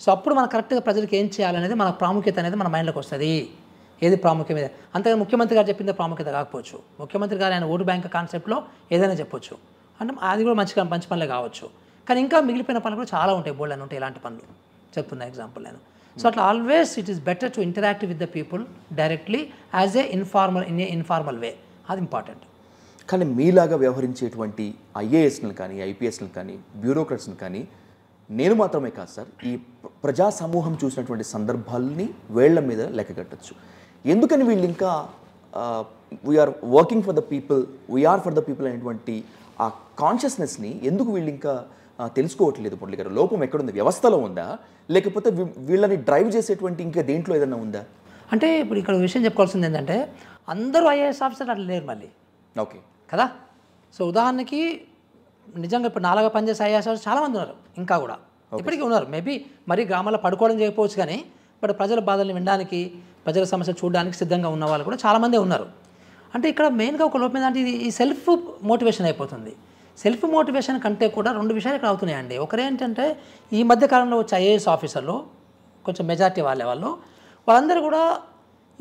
సో అప్పుడు మనం కరెక్ట్గా ప్రజలకు ఏం చేయాలనేది మన ప్రాముఖ్యత అనేది మన మైండ్లోకి వస్తుంది ఏది ప్రాముఖ్యమైన అంతేగా ముఖ్యమంత్రి గారు చెప్పింది ప్రాముఖ్యత కాకపోవచ్చు ముఖ్యమంత్రి గారు ఆయన ఓటు బ్యాంక్ కాన్సెప్ట్లో ఏదైనా చెప్పొచ్చు అంటే అది కూడా మంచి మంచి పనులే కావచ్చు కానీ ఇంకా మిగిలిపోయిన పనులు కూడా చాలా ఉంటాయి బోల్డ్ అని ఉంటాయి ఇలాంటి పనులు చెప్తున్నా ఎగ్జాంపుల్ నేను సో అట్లా always it is better to interact with the people directly as a informal in a informal way అది ఇంపార్టెంట్ కానీ మీలాగా వ్యవహరించేటువంటి ఐఏఎస్ని కానీ ఐపీఎస్ని కానీ బ్యూరోక్రట్స్ని కానీ నేను మాత్రమే కాదు సార్ ఈ ప్రజా సమూహం చూసినటువంటి సందర్భాలని వేళ్ల మీద లెక్కగట్టచ్చు ఎందుకని వీళ్ళు ఇంకా we are working for the people we are for the people అనేటువంటి ఆ కాన్షియస్నెస్ని ఎందుకు వీళ్ళు ఇంకా తెలుసుకోవట్లేదు మురళి గారు లోపం ఎక్కడుంది వ్యవస్థలో ఉందా లేకపోతే వీళ్ళని డ్రైవ్ చేసేటువంటి ఇంకా దేంట్లో ఏదైనా ఉందా అంటే ఇప్పుడు ఇక్కడ విషయం చెప్పుకోవాల్సింది ఏంటంటే అందరూ ఐఏఎస్ ఆఫీసర్ అట్లా లేరు మళ్ళీ ఓకే కదా సో ఉదాహరణకి నిజంగా ఇప్పుడు నాలుగా పనిచేసే ఐఏఎస్ ఆఫీసర్ చాలామంది ఉన్నారు ఇంకా కూడా ఇప్పటికీ ఉన్నారు మేబీ మరీ గ్రామాల్లో పడుకోవడం చేయకపోవచ్చు కానీ బట్ ప్రజల బాధల్ని వినడానికి ప్రజల సమస్యలు చూడడానికి సిద్ధంగా ఉన్న వాళ్ళు కూడా చాలామందే ఉన్నారు అంటే ఇక్కడ మెయిన్గా ఒక లోపం ఏంటంటే ఇది ఈ సెల్ఫ్ మోటివేషన్ అయిపోతుంది సెల్ఫ్ మోటివేషన్ కంటే కూడా రెండు విషయాలు ఇక్కడ అవుతున్నాయండి ఒకరేంటంటే ఈ మధ్య కాలంలో వచ్చే ఐఏఎస్ ఆఫీసర్లు కొంచెం మెజార్టీ వాళ్ళే వాళ్ళు వాళ్ళందరూ కూడా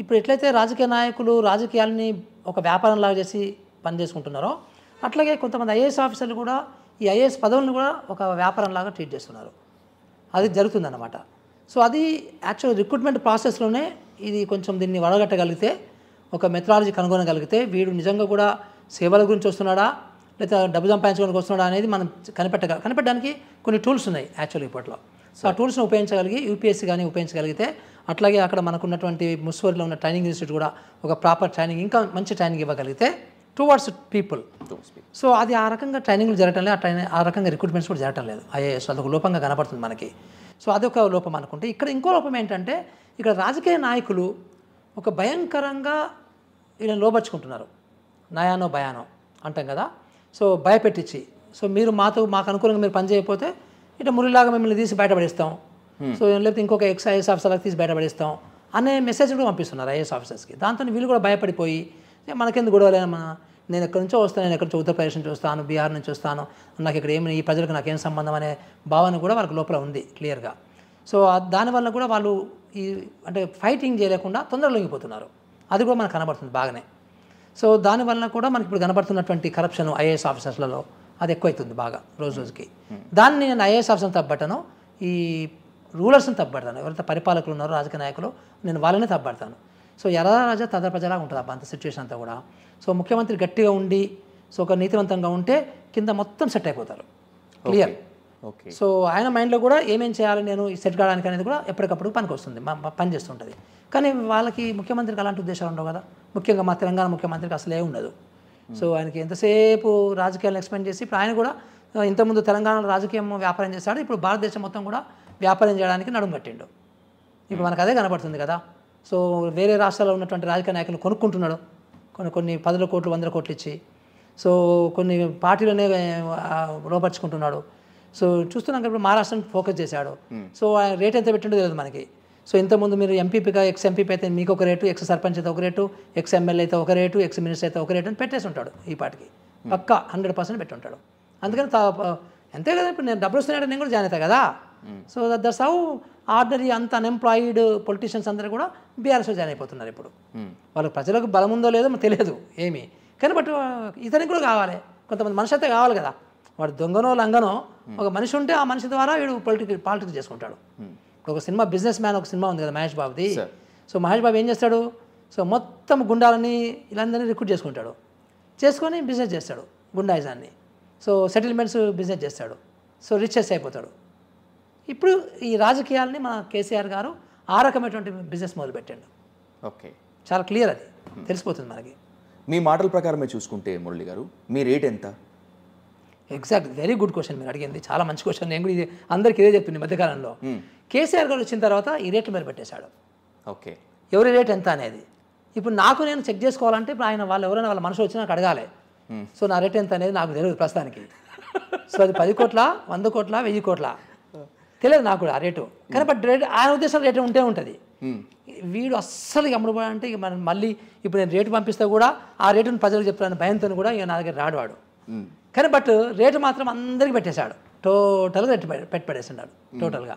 ఇప్పుడు ఎట్లయితే రాజకీయ నాయకులు రాజకీయాలని ఒక వ్యాపారంలాగా చేసి పనిచేసుకుంటున్నారో అట్లాగే కొంతమంది ఐఏఎస్ ఆఫీసర్లు కూడా ఈ ఐఏఎస్ పదవులను కూడా ఒక వ్యాపారంలాగా ట్రీట్ చేస్తున్నారు అది జరుగుతుందన్నమాట సో అది యాక్చువల్ రిక్రూట్మెంట్ ప్రాసెస్లోనే ఇది కొంచెం దీన్ని వడగట్టగలిగితే ఒక మెథడాలజీ కనుగొనగలిగితే వీడు నిజంగా కూడా సేవల గురించి వస్తున్నాడా లేదా డబ్బు సంపాదించుకోవడానికి వస్తున్నాడా అనేది మనం కనిపెట్టగ కనిపెట్టడానికి కొన్ని టూల్స్ ఉన్నాయి యాక్చువల్ ఇప్పట్లో సో ఆ టూల్స్ని ఉపయోగించగలిగి యూపీఎస్సీ కానీ ఉపయోగించగలిగితే అట్లాగే అక్కడ మనకున్నటువంటి ముస్వర్లో ఉన్న ట్రైనింగ్ ఇన్స్టిట్యూట్ కూడా ఒక ప్రాపర్ ట్రైనింగ్ ఇంకా మంచి ట్రైనింగ్ ఇవ్వగలిగితే టువర్డ్స్ పీపుల్ సో అది ఆ రకంగా ట్రైనింగ్లు జరగటం లేదు ఆ ట్రైనింగ్ ఆ రకంగా రిక్రూట్మెంట్స్ కూడా జరగటం లేదు ఐఏఎస్ అదొక లోపంగా కనపడుతుంది మనకి సో అదొక లోపం అనుకుంటే ఇక్కడ ఇంకో లోపం ఏంటంటే ఇక్కడ రాజకీయ నాయకులు ఒక భయంకరంగా వీళ్ళని లోపరుచుకుంటున్నారు నయానో భయానో అంటాం కదా సో భయపెట్టించి సో మీరు మాతో మాకు అనుకూలంగా మీరు పనిచేయకపోతే ఇట్లా మురిలాగా మిమ్మల్ని తీసి బయటపడిస్తాం సో లేకపోతే ఇంకొక ఎక్స్ ఐఎస్ ఆఫీసర్లకు తీసి బయటపడిస్తాం అనే మెసేజ్ కూడా పంపిస్తున్నారు ఐఎస్ ఆఫీసర్స్కి దాంతో వీళ్ళు కూడా భయపడిపోయి మనకెందుకు గొడవలే మన నేను ఎక్కడి నుంచో వస్తాను నేను ఎక్కడి నుంచి ఉత్తరప్రదేశ్ నుంచి వస్తాను బీహార్ నుంచి వస్తాను నాకు ఇక్కడ ఏమి ఈ ప్రజలకు నాకేం సంబంధం అనే భావన కూడా వాళ్ళకి లోపల ఉంది క్లియర్గా సో దానివల్ల కూడా వాళ్ళు ఈ అంటే ఫైటింగ్ చేయలేకుండా తొందరలో లొంగిపోతున్నారు అది కూడా మనకు కనబడుతుంది బాగానే సో దానివల్ల కూడా మనకి ఇప్పుడు కనబడుతున్నటువంటి కరప్షన్ ఐఏఎస్ ఆఫీసర్స్లలో అది ఎక్కువైతుంది బాగా రోజు రోజుకి hmm. దాన్ని నేను ఐఏఎస్ ఆఫీసర్ని తప్పబట్టను ఈ రూలర్స్ని తప్పబడతాను ఎవరైతే పరిపాలకులు ఉన్నారో రాజకీయ నాయకులు నేను వాళ్ళని తప్పబడతాను సో ఎరా రాజా తద ప్రజలా ఉంటుంది అంత సిచ్యువేషన్ అంతా కూడా సో ముఖ్యమంత్రి గట్టిగా ఉండి సో ఒక నీతివంతంగా ఉంటే కింద మొత్తం సెట్ అయిపోతారు క్లియర్ సో ఆయన మైండ్లో కూడా ఏమేం చేయాలి నేను సెట్ కావడానికి అనేది కూడా ఎప్పటికప్పుడు పనికి వస్తుంది పని చేస్తుంటుంది కానీ వాళ్ళకి ముఖ్యమంత్రికి అలాంటి ఉద్దేశాలు ఉండవు కదా ముఖ్యంగా మా తెలంగాణ ముఖ్యమంత్రికి అసలే ఉండదు hmm. సో ఆయనకి ఎంతసేపు రాజకీయాలను ఎక్స్ప్లెయిన్ చేసి ఇప్పుడు ఆయన కూడా ఇంతకుముందు తెలంగాణలో రాజకీయం వ్యాపారం చేశాడు ఇప్పుడు భారతదేశం మొత్తం కూడా వ్యాపారం చేయడానికి నడుము కట్టిండు ఇప్పుడు మనకు అదే కనబడుతుంది కదా సో వేరే రాష్ట్రాల్లో ఉన్నటువంటి రాజకీయ నాయకులు కొనుక్కుంటున్నాడు కొన్ని కొన్ని పదుల కోట్లు వందల కోట్లు ఇచ్చి సో కొన్ని పార్టీలోనే లోపరుచుకుంటున్నాడు సో చూస్తున్నాం ఇప్పుడు మహారాష్ట్రని ఫోకస్ చేశాడు hmm. సో ఆ రేట్ ఎంత పెట్టిండో తెలియదు మనకి సో ఇంతకుముందు మీరు ఎంపీపీగా ఎక్స్ ఎంపీపీ అయితే మీకు ఒక రేటు ఎక్స్ సర్పంచ్ అయితే ఒక రేటు ఎక్స్ ఎమ్మెల్యే అయితే ఒక రేటు ఎక్స్ మినిస్టర్ అయితే ఒక రేటు అని పెట్టేసి ఉంటాడు ఈ పాటికి పక్క హండ్రెడ్ పర్సెంట్ పెట్టి ఉంటాడు అందుకని అంతే కదా ఇప్పుడు నేను డబ్బులు వస్తున్నాడు నేను కూడా జాయిన్ అవుతా కదా hmm. So that's how ordinary అంత అన్ఎంప్లాయిడ్ పొలిటీషియన్స్ అందరూ కూడా బీఆర్ఎస్లో జాయిన్ అయిపోతున్నారు ఇప్పుడు hmm. వాళ్ళకి ప్రజలకు బలం ఉందో లేదో తెలియదు ఏమీ కానీ బట్ ఇతనికి కూడా కావాలి కొంతమంది మనిషి అయితే కావాలి కదా వాడు దొంగనో లంగనో ఒక మనిషి ఉంటే ఆ మనిషి ద్వారా వీడు పొలిటిక్ పాలిటిక్స్ చేసుకుంటాడు ఒక సినిమా బిజినెస్ మ్యాన్ ఒక సినిమా ఉంది కదా మహేష్ బాబుది సో మహేష్ బాబు ఏం చేస్తాడు సో మొత్తం గుండాలని ఇలాందరినీ రిక్రూట్ చేసుకుంటాడు చేసుకొని బిజినెస్ చేస్తాడు గుండాయిజాన్ని సో సెటిల్మెంట్స్ బిజినెస్ చేస్తాడు సో రిచెస్ అయిపోతాడు ఇప్పుడు ఈ రాజకీయాలని మన కేసీఆర్ గారు ఆ రకమైనటువంటి బిజినెస్ మొదలుపెట్టాడు ఓకే చాలా క్లియర్ అది తెలిసిపోతుంది మనకి మీ మాటల ప్రకారమే చూసుకుంటే మురళి గారు మీ రేట్ ఎంత ఎగ్జాక్ట్ వెరీ గుడ్ క్వశ్చన్ మీరు అడిగింది చాలా మంచి క్వశ్చన్ నేను కూడా ఇది అందరికీ ఇదే చెప్పింది మధ్యకాలంలో hmm. కేసీఆర్ గారు వచ్చిన తర్వాత ఈ రేట్లు మీరు పెట్టేశాడు ఓకే ఎవరి రేట్ ఎంత అనేది ఇప్పుడు నాకు నేను చెక్ చేసుకోవాలంటే ఇప్పుడు ఆయన వాళ్ళు ఎవరైనా వాళ్ళ మనసు వచ్చినా అడగాలి hmm. సో నా రేట్ ఎంత అనేది నాకు తెలియదు ప్రస్తుతానికి సో అది పది కోట్ల వంద కోట్ల వెయ్యి కోట్ల తెలియదు నాకు ఆ రేటు hmm. కానీ బట్ రేట్ ఆయన ఉద్దేశం రేటు ఉంటే ఉంటుంది వీడు అస్సలు అమ్ముడుపోయాడంటే ఇక మనం మళ్ళీ ఇప్పుడు నేను రేటు పంపిస్తే కూడా ఆ రేటును ప్రజలకు చెప్పాలని భయంతో కూడా ఇక నా దగ్గర రాడు వాడు కానీ బట్ రేటు మాత్రం అందరికి పెట్టేశాడు టోటల్గా పెట్టి పెట్టి పడేసినాడు టోటల్గా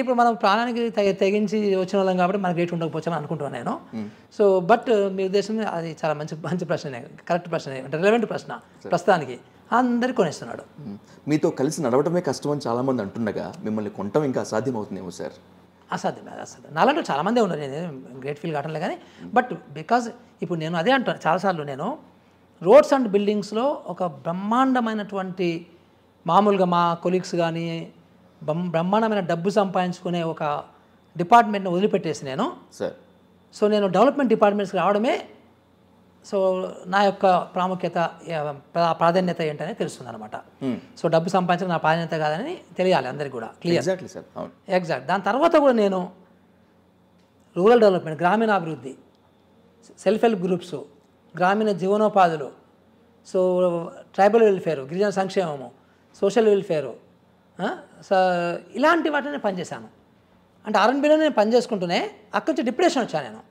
ఇప్పుడు మనం ప్రాణానికి తెగించి వచ్చిన వాళ్ళం కాబట్టి మనకు రేటు అని అనుకుంటున్నాను నేను సో బట్ మీ ఉద్దేశం అది చాలా మంచి మంచి ప్రశ్ననే కరెక్ట్ ప్రశ్న రిలవెంట్ ప్రశ్న ప్రస్తుతానికి అందరు కొనేస్తున్నాడు మీతో కలిసి నడవడమే కష్టం అని చాలామంది అంటుండగా మిమ్మల్ని కొనటం ఇంకా అసాధ్యం అవుతుందేమో సార్ అసాధ్యం అసాధ్యం నాలంటూ మంది ఉన్నారు నేను గ్రేట్ ఫీల్ కావటంలే కానీ బట్ బికాజ్ ఇప్పుడు నేను అదే అంటాను చాలాసార్లు నేను రోడ్స్ అండ్ బిల్డింగ్స్లో ఒక బ్రహ్మాండమైనటువంటి మామూలుగా మా కొలీగ్స్ కానీ బ్రహ్మాండమైన డబ్బు సంపాదించుకునే ఒక డిపార్ట్మెంట్ని వదిలిపెట్టేసి నేను సార్ సో నేను డెవలప్మెంట్ డిపార్ట్మెంట్స్కి రావడమే సో నా యొక్క ప్రాముఖ్యత ప్రాధాన్యత ఏంటనేది తెలుస్తుంది అనమాట సో డబ్బు సంపాదించడం నా ప్రాధాన్యత కాదని తెలియాలి అందరికీ కూడా క్లియర్ ఎగ్జాక్ట్ దాని తర్వాత కూడా నేను రూరల్ డెవలప్మెంట్ గ్రామీణాభివృద్ధి సెల్ఫ్ హెల్ప్ గ్రూప్స్ గ్రామీణ జీవనోపాధులు సో ట్రైబల్ వెల్ఫేర్ గిరిజన సంక్షేమము సోషల్ వెల్ఫేరు ఇలాంటి వాటిని పనిచేశాను అంటే ఆర్ఎన్బిలో నేను పనిచేసుకుంటూనే అక్కడి నుంచి డిప్రెషన్ వచ్చాను నేను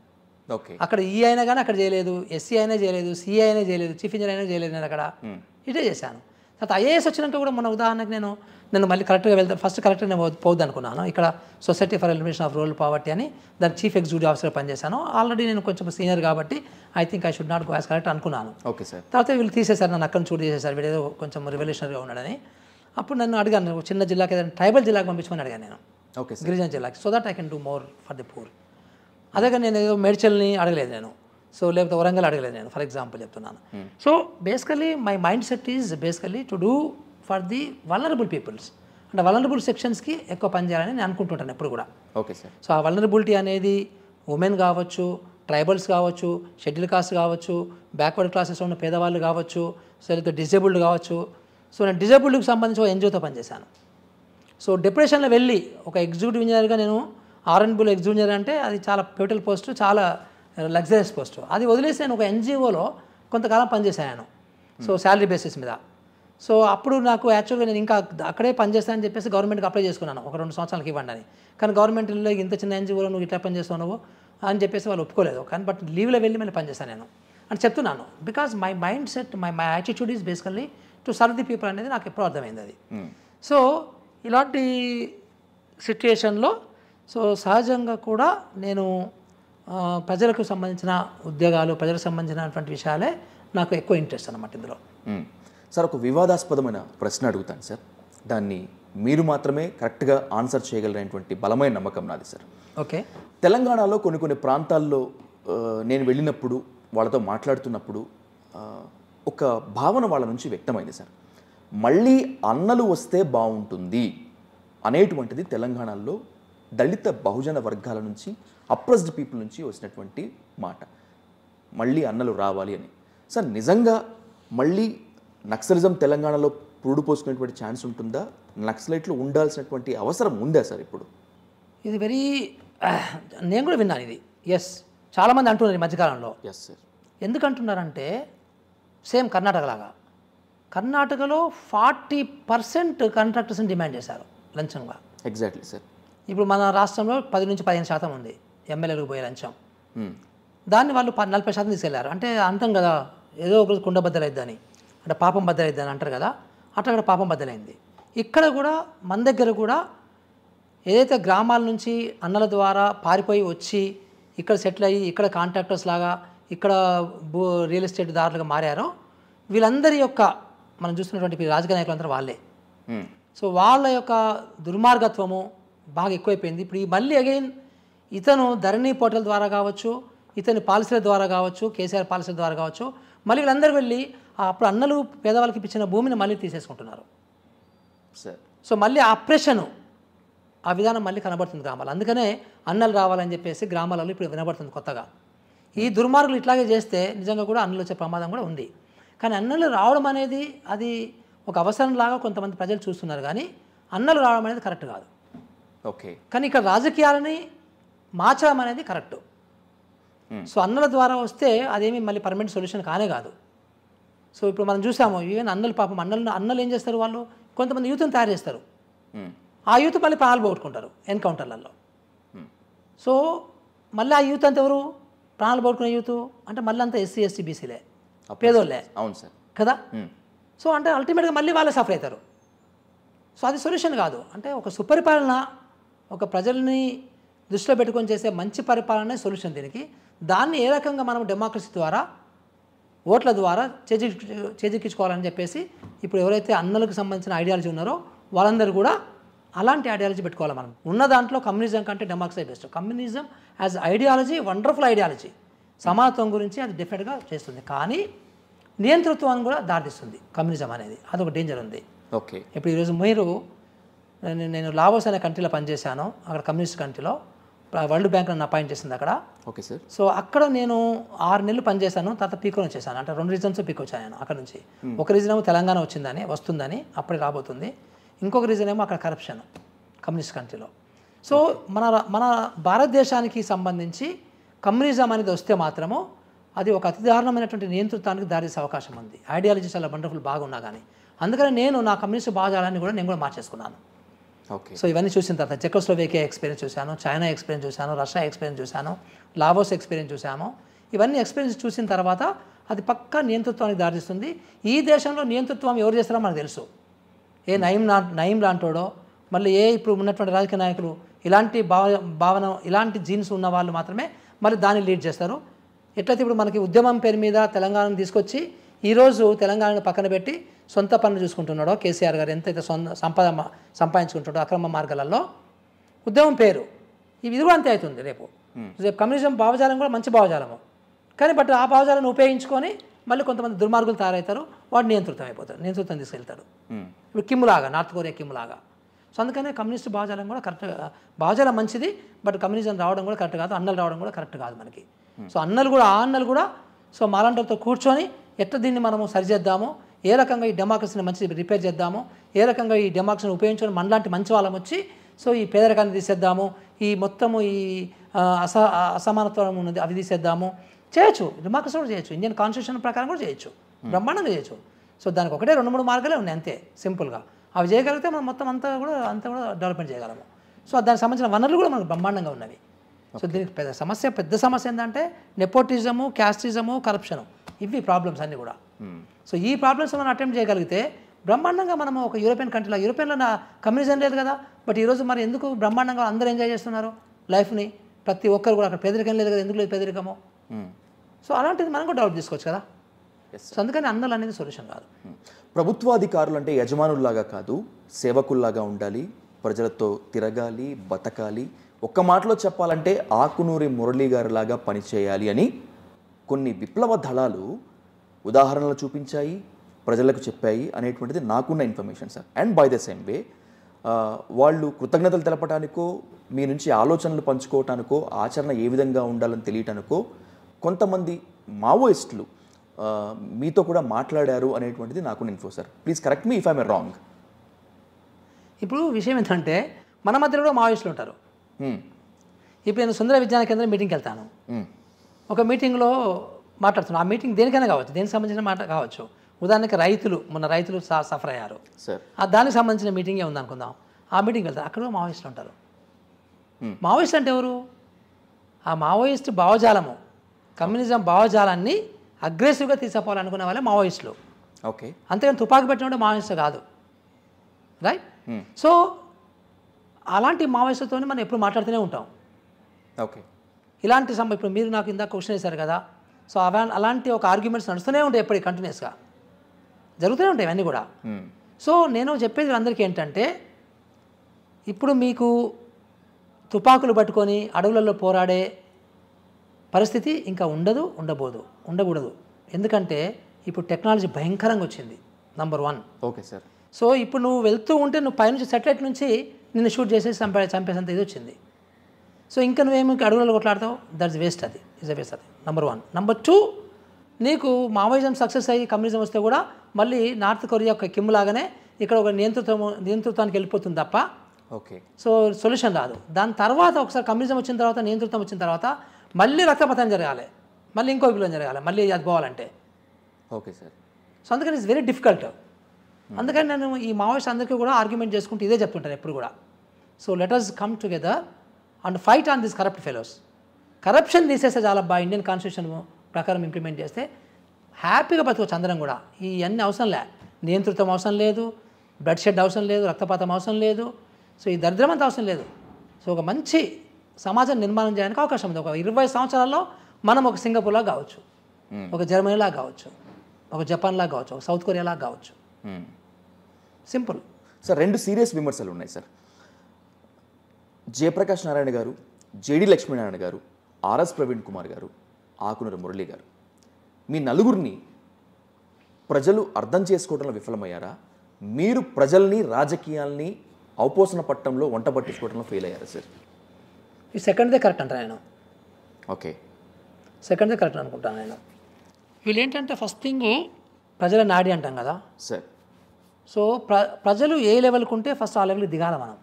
ఓకే అక్కడ ఈ అయినా కానీ అక్కడ చేయలేదు ఎస్సీ అయినా చేయలేదు సిఏ అయినా చేయలేదు చీఫ్ ఇంజనీర్ అయినా చేయలేదు నేను అక్కడ ఇటే చేశాను తర్వాత ఐఏఎస్ వచ్చినాక కూడా మొన్న ఉదాహరణకు నేను నేను మళ్ళీ కరెక్ట్గా వెళ్తాను ఫస్ట్ కరెక్ట్గా నేను పోద్ది అనుకున్నాను ఇక్కడ society for elimination of rural poverty అని దాని చీఫ్ ఎగ్జిక్యూటివ్ ఆఫీసర్ పనిచేశాను ఆల్రెడీ నేను కొంచెం సీనియర్ కాబట్టి I think I should not go as correct అనుకున్నాను ఓకే సార్ తర్వాత వీళ్ళు తీసేశారు నన్ను అక్కడ చూడు చేసేసారు వీడేదో కొంచెం రివల్యూషనరీగా ఉన్నాడని అప్పుడు నన్ను అడిగాను చిన్న జిల్లాకి ఏదైనా ట్రైబల్ జిల్లాకి పంపించమని అడిగాను నేను ఓకే గిరిజన జిల్లాకి so that I can do more for the poor అదే నేను ఏదో మెడిచల్ని అడగలేదు నేను సో లేకపోతే వరంగల్ అడగలేదు నేను ఫర్ ఎగ్జాంపుల్ చెప్తున్నాను so basically my mind set is basically to do for the vulnerable peoples అంటే వలనరబుల్ సెక్షన్స్కి ఎక్కువ పనిచేయాలని నేను అనుకుంటుంటాను ఎప్పుడు కూడా ఓకే సార్ సో ఆ వలనరబులిటీ అనేది ఉమెన్ కావచ్చు ట్రైబల్స్ కావచ్చు షెడ్యూల్ కాస్ట్ కావచ్చు బ్యాక్వర్డ్ క్లాసెస్ ఉన్న పేదవాళ్ళు కావచ్చు సో లేదా డిజేబుల్డ్ కావచ్చు సో నేను డిజేబుల్డ్కి సంబంధించి ఒక ఎన్జిఓతో పనిచేశాను సో డిప్రెషన్లో వెళ్ళి ఒక ఎగ్జిక్యూటివ్ ఇంజనీర్గా నేను ఆర్ఎన్బుల్ ఎగ్జిక్యూటివ్ ఇంజనీర్ అంటే అది చాలా ప్యూటల్ పోస్ట్ చాలా లగ్జరియస్ పోస్ట్ అది వదిలేసి నేను ఒక ఎన్జిఓలో కొంతకాలం పనిచేశాను సో శాలరీ బేసిస్ మీద సో అప్పుడు నాకు యాక్చువల్గా నేను ఇంకా అక్కడే పనిచేస్తా అని చెప్పేసి గవర్నమెంట్కి అప్లై చేసుకున్నాను ఒక రెండు సంవత్సరాలకి ఇవ్వండి అని కానీ గవర్నమెంట్లో ఇంత చిన్న ఎన్జిఓలో నువ్వు ఇట్లా పనిచేస్తున్నావు అని చెప్పేసి వాళ్ళు ఒప్పుకోలేదు కానీ బట్ లీవ్లో వెళ్ళి మళ్ళీ పనిచేస్తాను నేను అని చెప్తున్నాను because my mind set my my attitude is basically to serve the people అనేది నాకు ఎప్పుడూ అర్థమైంది అది hmm. సో ఇలాంటి సిట్యుయేషన్లో సో సహజంగా కూడా నేను ప్రజలకు సంబంధించిన ఉద్యోగాలు ప్రజలకు సంబంధించినటువంటి విషయాలే నాకు ఎక్కువ ఇంట్రెస్ట్ అనమాట ఇందులో hmm. సార్ ఒక వివాదాస్పదమైన ప్రశ్న అడుగుతాను సార్ దాన్ని మీరు మాత్రమే కరెక్ట్గా ఆన్సర్ చేయగలరైనటువంటి బలమైన నమ్మకం నాది సార్ ఓకే తెలంగాణలో కొన్ని కొన్ని ప్రాంతాల్లో నేను వెళ్ళినప్పుడు వాళ్ళతో మాట్లాడుతున్నప్పుడు ఒక భావన వాళ్ళ నుంచి వ్యక్తమైంది సార్ మళ్ళీ అన్నలు వస్తే బాగుంటుంది అనేటువంటిది తెలంగాణలో దళిత బహుజన వర్గాల నుంచి అప్రెస్డ్ పీపుల్ నుంచి వచ్చినటువంటి మాట మళ్ళీ అన్నలు రావాలి అని సార్ నిజంగా మళ్ళీ నక్సలిజం తెలంగాణలో పురుడు పోసుకునేటువంటి ఛాన్స్ ఉంటుందా నక్సలైట్లు ఉండాల్సినటువంటి అవసరం ఉందా సార్ ఇప్పుడు ఇది వెరీ ah, నేను కూడా విన్నాను ఇది ఎస్ చాలామంది అంటున్నారు ఈ మధ్యకాలంలో ఎస్ సార్ ఎందుకు అంటున్నారంటే సేమ్ కర్ణాటక లాగా కర్ణాటకలో ఫార్టీ పర్సెంట్ కాంట్రాక్టర్స్ని డిమాండ్ చేశారు లంచంగా ఎగ్జాక్ట్లీ సార్ ఇప్పుడు మన రాష్ట్రంలో పది నుంచి పదిహేను శాతం ఉంది ఎమ్మెల్యేలకు పోయే లంచం hmm. దాన్ని వాళ్ళు నలభై శాతం తీసుకెళ్లారు అంటే అంతం కదా ఏదో ఒకరోజు కుండబద్దలైద్దని అంటే పాపం బద్దలైద్ది అని అంటారు కదా అట్లా అక్కడ పాపం బద్దలైంది ఇక్కడ కూడా మన దగ్గర కూడా ఏదైతే గ్రామాల నుంచి అన్నల ద్వారా పారిపోయి వచ్చి ఇక్కడ సెటిల్ అయ్యి ఇక్కడ కాంట్రాక్టర్స్ లాగా ఇక్కడ భూ రియల్ ఎస్టేట్ దారులుగా మారారో వీళ్ళందరి యొక్క మనం చూస్తున్నటువంటి రాజకీయ నాయకులు అందరూ వాళ్ళే సో వాళ్ళ యొక్క దుర్మార్గత్వము బాగా ఎక్కువైపోయింది ఇప్పుడు ఈ మళ్ళీ అగైన్ ఇతను ధరణి పోర్టల్ ద్వారా కావచ్చు ఇతని పాలసీల ద్వారా కావచ్చు కేసీఆర్ పాలసీల ద్వారా కావచ్చు మళ్ళీ వీళ్ళందరూ వెళ్ళి అప్పుడు అన్నలు పేదవాళ్ళకి ఇప్పించిన భూమిని మళ్ళీ తీసేసుకుంటున్నారు సో మళ్ళీ అప్రెషను ఆ విధానం మళ్ళీ కనబడుతుంది గ్రామాలు అందుకనే అన్నలు రావాలని చెప్పేసి గ్రామాలలో ఇప్పుడు వినబడుతుంది కొత్తగా ఈ దుర్మార్గులు ఇట్లాగే చేస్తే నిజంగా కూడా అన్నలు వచ్చే ప్రమాదం కూడా ఉంది కానీ అన్నలు రావడం అనేది అది ఒక అవసరంలాగా కొంతమంది ప్రజలు చూస్తున్నారు కానీ అన్నలు రావడం అనేది కరెక్ట్ కాదు ఓకే కానీ ఇక్కడ రాజకీయాలని మార్చడం అనేది కరెక్ట్ hmm. సో అన్నల ద్వారా వస్తే అదేమి మళ్ళీ పర్మనెంట్ సొల్యూషన్ కానే కాదు సో ఇప్పుడు మనం చూసాము ఈవెన్ అన్నలు పాపం అన్నలు అన్నలు ఏం చేస్తారు వాళ్ళు కొంతమంది యూత్ని తయారు చేస్తారు hmm. ఆ యూత్ మళ్ళీ ప్రాణాలు పోగొట్టుకుంటారు ఎన్కౌంటర్లలో hmm. సో మళ్ళీ ఆ యూత్ అంత ఎవరు ప్రాణాలు పోగొట్టుకునే యూత్ అంటే మళ్ళీ అంతా ఎస్సీ ఎస్సీ బీసీలే పేదోళ్ళే అవును సార్ కదా hmm. సో అంటే అల్టిమేట్గా మళ్ళీ వాళ్ళే సఫర్ అవుతారు సో అది సొల్యూషన్ కాదు అంటే ఒక సుపరిపాలన ఒక ప్రజల్ని దృష్టిలో పెట్టుకొని చేసే మంచి పరిపాలన సొల్యూషన్ దీనికి దాన్ని ఏ రకంగా మనం డెమోక్రసీ ద్వారా ఓట్ల ద్వారా చేజి చేజిక్కించుకోవాలని చెప్పేసి ఇప్పుడు ఎవరైతే అన్నలకు సంబంధించిన ఐడియాలజీ ఉన్నారో వాళ్ళందరూ కూడా అలాంటి ఐడియాలజీ పెట్టుకోవాలి మనం ఉన్న దాంట్లో కమ్యూనిజం కంటే democracy best communism as ideology wonderful ideology సమానత్వం గురించి అది డెఫినెట్గా చేస్తుంది కానీ నియంతృత్వాన్ని కూడా దారితీస్తుంది కమ్యూనిజం అనేది అదొక డేంజర్ ఉంది ఓకే ఇప్పుడు ఈరోజు మీరు నేను లావోస్ అనే కంట్రీలో పనిచేశాను అక్కడ కమ్యూనిస్ట్ కంట్రీలో వరల్డ్ బ్యాంక్ నన్ను అపాయింట్ చేసింది అక్కడ ఓకే సార్ సో అక్కడ నేను ఆరు నెలలు పనిచేశాను తర్వాత పీకో వచ్చేసాను అంటే రెండు రీజన్స్ పీక్ వచ్చాను అక్కడ నుంచి hmm. ఒక రీజన్ ఏమో తెలంగాణ వచ్చిందని వస్తుందని అప్పుడే రాబోతుంది ఇంకొక రీజన్ ఏమో అక్కడ కరప్షన్ కమ్యూనిస్ట్ కంట్రీలో సో మన మన భారతదేశానికి సంబంధించి కమ్యూనిజం అనేది వస్తే మాత్రము అది ఒక అతి దారుణమైనటువంటి నియంతృత్వానికి దారితీసే అవకాశం ఉంది ఐడియాలజీ చాలా వండర్ఫుల్ బాగున్నా కానీ అందుకని నేను నా కమ్యూనిస్ట్ భావాలని కూడా నేను కూడా మార్చేసుకున్నాను సో ఇవన్నీ చూసిన తర్వాత వేకే ఎక్స్పీరియన్స్ చూశాను చైనా ఎక్స్పీరియన్స్ చూశాను రష్యా ఎక్స్పీరియన్స్ చూశాను లావోస్ ఎక్స్పీరియన్స్ చూశాము ఇవన్నీ ఎక్స్పీరియన్స్ చూసిన తర్వాత అది పక్కా నియంతృత్వానికి దారిస్తుంది ఈ దేశంలో నియంతృత్వం ఎవరు చేస్తారో మనకు తెలుసు ఏ hmm. నయం నా నయం లాంటోడో మళ్ళీ ఏ ఇప్పుడు ఉన్నటువంటి రాజకీయ నాయకులు ఇలాంటి భావ భావన ఇలాంటి జీన్స్ ఉన్న వాళ్ళు మాత్రమే మరి దాన్ని లీడ్ చేస్తారు ఎట్లయితే ఇప్పుడు మనకి ఉద్యమం పేరు మీద తెలంగాణను తీసుకొచ్చి ఈరోజు తెలంగాణను పక్కన పెట్టి సొంత పనులు చూసుకుంటున్నాడో కేసీఆర్ గారు ఎంతైతే సొంత సంపద సంపాదించుకుంటాడో అక్రమ మార్గాలలో ఉద్యమం పేరు ఇది కూడా అంతే అవుతుంది రేపు రేపు కమ్యూనిజం భావజాలం కూడా మంచి భావజాలము కానీ బట్ ఆ భావజాలను ఉపయోగించుకొని మళ్ళీ కొంతమంది దుర్మార్గులు తయారవుతారు వాడు నియంతృతం అయిపోతారు నియంతృత్వం తీసుకెళ్తాడు ఇప్పుడు కిమ్లాగా నార్త్ కొరియా కిమ్లాగా సో అందుకనే కమ్యూనిస్ట్ భావజాలం కూడా కరెక్ట్ భావజాలం మంచిది బట్ కమ్యూనిజం రావడం కూడా కరెక్ట్ కాదు అన్నలు రావడం కూడా కరెక్ట్ కాదు మనకి సో అన్నలు కూడా ఆ అన్నలు కూడా సో మాలంటతో కూర్చొని ఎట్లా దీన్ని మనము సరిచేద్దామో ఏ రకంగా ఈ డెమోక్రసీని మంచి రిపేర్ చేద్దాము ఏ రకంగా ఈ డెమోక్రసీని ఉపయోగించుకొని మనలాంటి మంచి వాళ్ళం వచ్చి సో ఈ పేదరికాన్ని తీసేద్దాము ఈ మొత్తము ఈ అస అసమానత్వం ఉన్నది అవి తీసేద్దాము చేయొచ్చు డెమోక్రసీ కూడా చేయొచ్చు ఇండియన్ కాన్స్టిట్యూషన్ ప్రకారం కూడా చేయొచ్చు బ్రహ్మాండంగా చేయొచ్చు సో దానికి ఒకటే రెండు మూడు మార్గాలే ఉన్నాయి అంతే సింపుల్గా అవి చేయగలిగితే మనం మొత్తం అంతా కూడా అంతా కూడా డెవలప్మెంట్ చేయగలము సో దానికి సంబంధించిన వనరులు కూడా మనకు బ్రహ్మాండంగా ఉన్నవి సో దీనికి పెద్ద సమస్య పెద్ద సమస్య ఏంటంటే నెపోటిజము క్యాస్టిజము కరప్షను ఇవి ప్రాబ్లమ్స్ అన్నీ కూడా సో ఈ ప్రాబ్లమ్స్ మనం అటెంప్ట్ చేయగలిగితే బ్రహ్మాండంగా మనం ఒక యూరోపియన్ కంట్రీలో యూరోపియన్లో నా కమ్యూనిజం లేదు కదా బట్ ఈరోజు మరి ఎందుకు బ్రహ్మాండంగా అందరూ ఎంజాయ్ చేస్తున్నారు లైఫ్ని ప్రతి ఒక్కరు కూడా అక్కడ పేదరికం లేదు కదా ఎందుకు లేదు పేదరికము hmm. సో అలాంటిది మనం కూడా డౌట్ తీసుకోవచ్చు కదా సో అందుకని అందరూ అనేది సొల్యూషన్ కాదు hmm. ప్రభుత్వాధికారులు అంటే యజమానుల్లాగా కాదు సేవకుల్లాగా ఉండాలి ప్రజలతో తిరగాలి బతకాలి ఒక్క మాటలో చెప్పాలంటే ఆకునూరి మురళీ లాగా పనిచేయాలి అని కొన్ని విప్లవ దళాలు ఉదాహరణలు చూపించాయి ప్రజలకు చెప్పాయి అనేటువంటిది నాకున్న information sir and by the same way వాళ్ళు కృతజ్ఞతలు తెలపటానికో మీ నుంచి ఆలోచనలు పంచుకోవటానికో ఆచరణ ఏ విధంగా ఉండాలని తెలియటానికో కొంతమంది మావోయిస్టులు మీతో కూడా మాట్లాడారు అనేటువంటిది నాకు info sir please correct me if I'm wrong ఇప్పుడు విషయం ఏంటంటే మన మధ్యలో కూడా మావోయిస్టులు ఉంటారు ఇప్పుడు నేను సుందర విజ్ఞాన కేంద్రం మీటింగ్కి వెళ్తాను ఒక మీటింగ్లో మాట్లాడుతున్నాం ఆ మీటింగ్ దేనికైనా కావచ్చు దేనికి సంబంధించిన మాట కావచ్చు ఉదాహరణకి రైతులు మొన్న రైతులు సఫర్ అయ్యారు ఆ దానికి సంబంధించిన మీటింగే ఉందనుకుందాం ఆ మీటింగ్ వెళ్తారు అక్కడ మావోయిస్టులు ఉంటారు hmm. మావోయిస్ట్ అంటే ఎవరు ఆ మావోయిస్ట్ భావజాలము కమ్యూనిజం భావజాలాన్ని అగ్రెసివ్గా తీసుకుపోవాలనుకునే వాళ్ళే మావోయిస్టులు ఓకే అంతేగాని తుపాకి పెట్టినప్పుడు మావోయిస్ట్ కాదు రైట్ సో hmm. అలాంటి మావోయిస్టులతోనే మనం ఎప్పుడు మాట్లాడుతూనే ఉంటాం ఓకే ఇలాంటి సమయం ఇప్పుడు మీరు నాకు ఇందాక క్వశ్చన్ వేశారు కదా సో అవా అలాంటి ఒక ఆర్గ్యుమెంట్స్ నడుస్తూనే ఉంటాయి ఎప్పటికీ కంటిన్యూస్గా జరుగుతూనే ఉంటాయి ఇవన్నీ కూడా hmm. సో నేను చెప్పేది అందరికీ ఏంటంటే ఇప్పుడు మీకు తుపాకులు పట్టుకొని అడవులలో పోరాడే పరిస్థితి ఇంకా ఉండదు ఉండబోదు ఉండకూడదు ఎందుకంటే ఇప్పుడు టెక్నాలజీ భయంకరంగా వచ్చింది number one okay sir so ఇప్పుడు నువ్వు వెళ్తూ ఉంటే నువ్వు పైనుంచి సెటిలైట్ నుంచి నిన్ను షూట్ చేసేసి చంపే చంపేసేంత ఇది వచ్చింది సో ఇంకా నువ్వేమి అడుగులలో కొట్లాడతావు దట్స్ వేస్ట్ అది ఇస్ అ వేస్ట్ అది నెంబర్ వన్ నెంబర్ టూ నీకు మావోయిజం సక్సెస్ అయ్యి కమ్యూనిజం వస్తే కూడా మళ్ళీ నార్త్ కొరియా ఒక కిమ్ లాగానే ఇక్కడ ఒక నియంతృత్వం నియంతృత్వానికి వెళ్ళిపోతుంది తప్ప ఓకే సో సొల్యూషన్ రాదు దాని తర్వాత ఒకసారి కమ్యూనిజం వచ్చిన తర్వాత నియంతృత్వం వచ్చిన తర్వాత మళ్ళీ రక్తపతనం జరగాలి మళ్ళీ ఇంకో విభజన జరగాలి మళ్ళీ అది పోవాలంటే ఓకే సార్ సో అందుకని ఇట్స్ వెరీ డిఫికల్ట్ అందుకని నేను ఈ మావోయిస్ట్ అందరికీ కూడా ఆర్గ్యుమెంట్ చేసుకుంటూ ఇదే చెప్తుంటాను ఎప్పుడు కూడా so letters come together and fight on this corrupt fellows corruption తీసేస్తే బాగా ఇండియన్ కాన్స్టిట్యూషన్ ప్రకారం ఇంప్లిమెంట్ చేస్తే హ్యాపీగా బతకవచ్చు అందరం కూడా ఇవన్నీ అవసరం లే నియంతృత్వం అవసరం లేదు బ్లడ్ షెడ్ అవసరం లేదు రక్తపాతం అవసరం లేదు సో ఈ దరిద్రం అంత అవసరం లేదు సో ఒక మంచి సమాజం నిర్మాణం చేయడానికి అవకాశం ఉంది ఒక ఇరవై సంవత్సరాల్లో మనం ఒక సింగపూర్లా కావచ్చు ఒక జర్మనీలా కావచ్చు ఒక జపాన్లా కావచ్చు ఒక సౌత్ కొరియాలా కావచ్చు సింపుల్ సార్ రెండు సీరియస్ విమర్శలు ఉన్నాయి సార్ జయప్రకాష్ నారాయణ గారు జేడి లక్ష్మీనారాయణ గారు ఆర్ఎస్ ప్రవీణ్ కుమార్ గారు ఆకునూరు మురళి గారు మీ నలుగురిని ప్రజలు అర్థం చేసుకోవడంలో విఫలమయ్యారా మీరు ప్రజల్ని రాజకీయాల్ని అవపోసన పట్టంలో వంట పట్టించుకోవడంలో ఫెయిల్ అయ్యారా సార్ ఈ సెకండ్దే కరెక్ట్ అంటారా నేను ఓకే సెకండ్దే కరెక్ట్ అనుకుంటాను నేను వీళ్ళు ఏంటంటే ఫస్ట్ థింగ్ ప్రజల నాడి అంటాం కదా సార్ సో ప్ర ప్రజలు ఏ లెవెల్కి ఉంటే ఫస్ట్ ఆ లెవెల్కి దిగాల మనం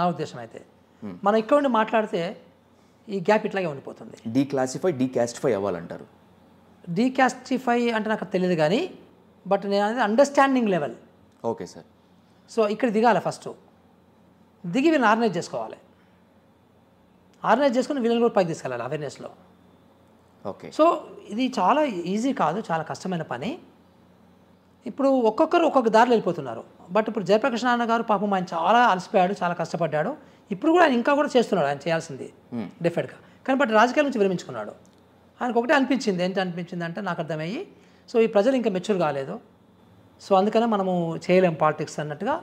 నా ఉద్దేశం అయితే మనం ఇక్కడ ఉండి మాట్లాడితే ఈ గ్యాప్ ఇట్లాగే ఉండిపోతుంది క్లాసిఫై డీ క్యాస్టిఫై అవ్వాలంటారు క్యాస్టిఫై అంటే నాకు తెలియదు కానీ బట్ నేను అనేది understanding level okay sir so ఇక్కడ దిగాలి ఫస్ట్ దిగి వీళ్ళని ఆర్గనైజ్ చేసుకోవాలి ఆర్గనైజ్ చేసుకుని వీళ్ళని కూడా పైకి తీసుకెళ్ళాలి అవేర్నెస్లో ఓకే సో ఇది చాలా ఈజీ కాదు చాలా కష్టమైన పని ఇప్పుడు ఒక్కొక్కరు ఒక్కొక్క దారిలో వెళ్ళిపోతున్నారు బట్ ఇప్పుడు జయప్రకాష్ నారాయణ గారు పాపం ఆయన చాలా అలసిపోయాడు చాలా కష్టపడ్డాడు ఇప్పుడు కూడా ఆయన ఇంకా కూడా చేస్తున్నాడు ఆయన చేయాల్సింది డెఫినెట్గా కానీ బట్ రాజకీయాల నుంచి విరమించుకున్నాడు ఆయనకు ఒకటే అనిపించింది ఏంటి అనిపించింది అంటే నాకు అర్థమయ్యి సో ఈ ప్రజలు ఇంకా మెచ్యూర్ కాలేదు సో అందుకనే మనము చేయలేం పాలిటిక్స్ అన్నట్టుగా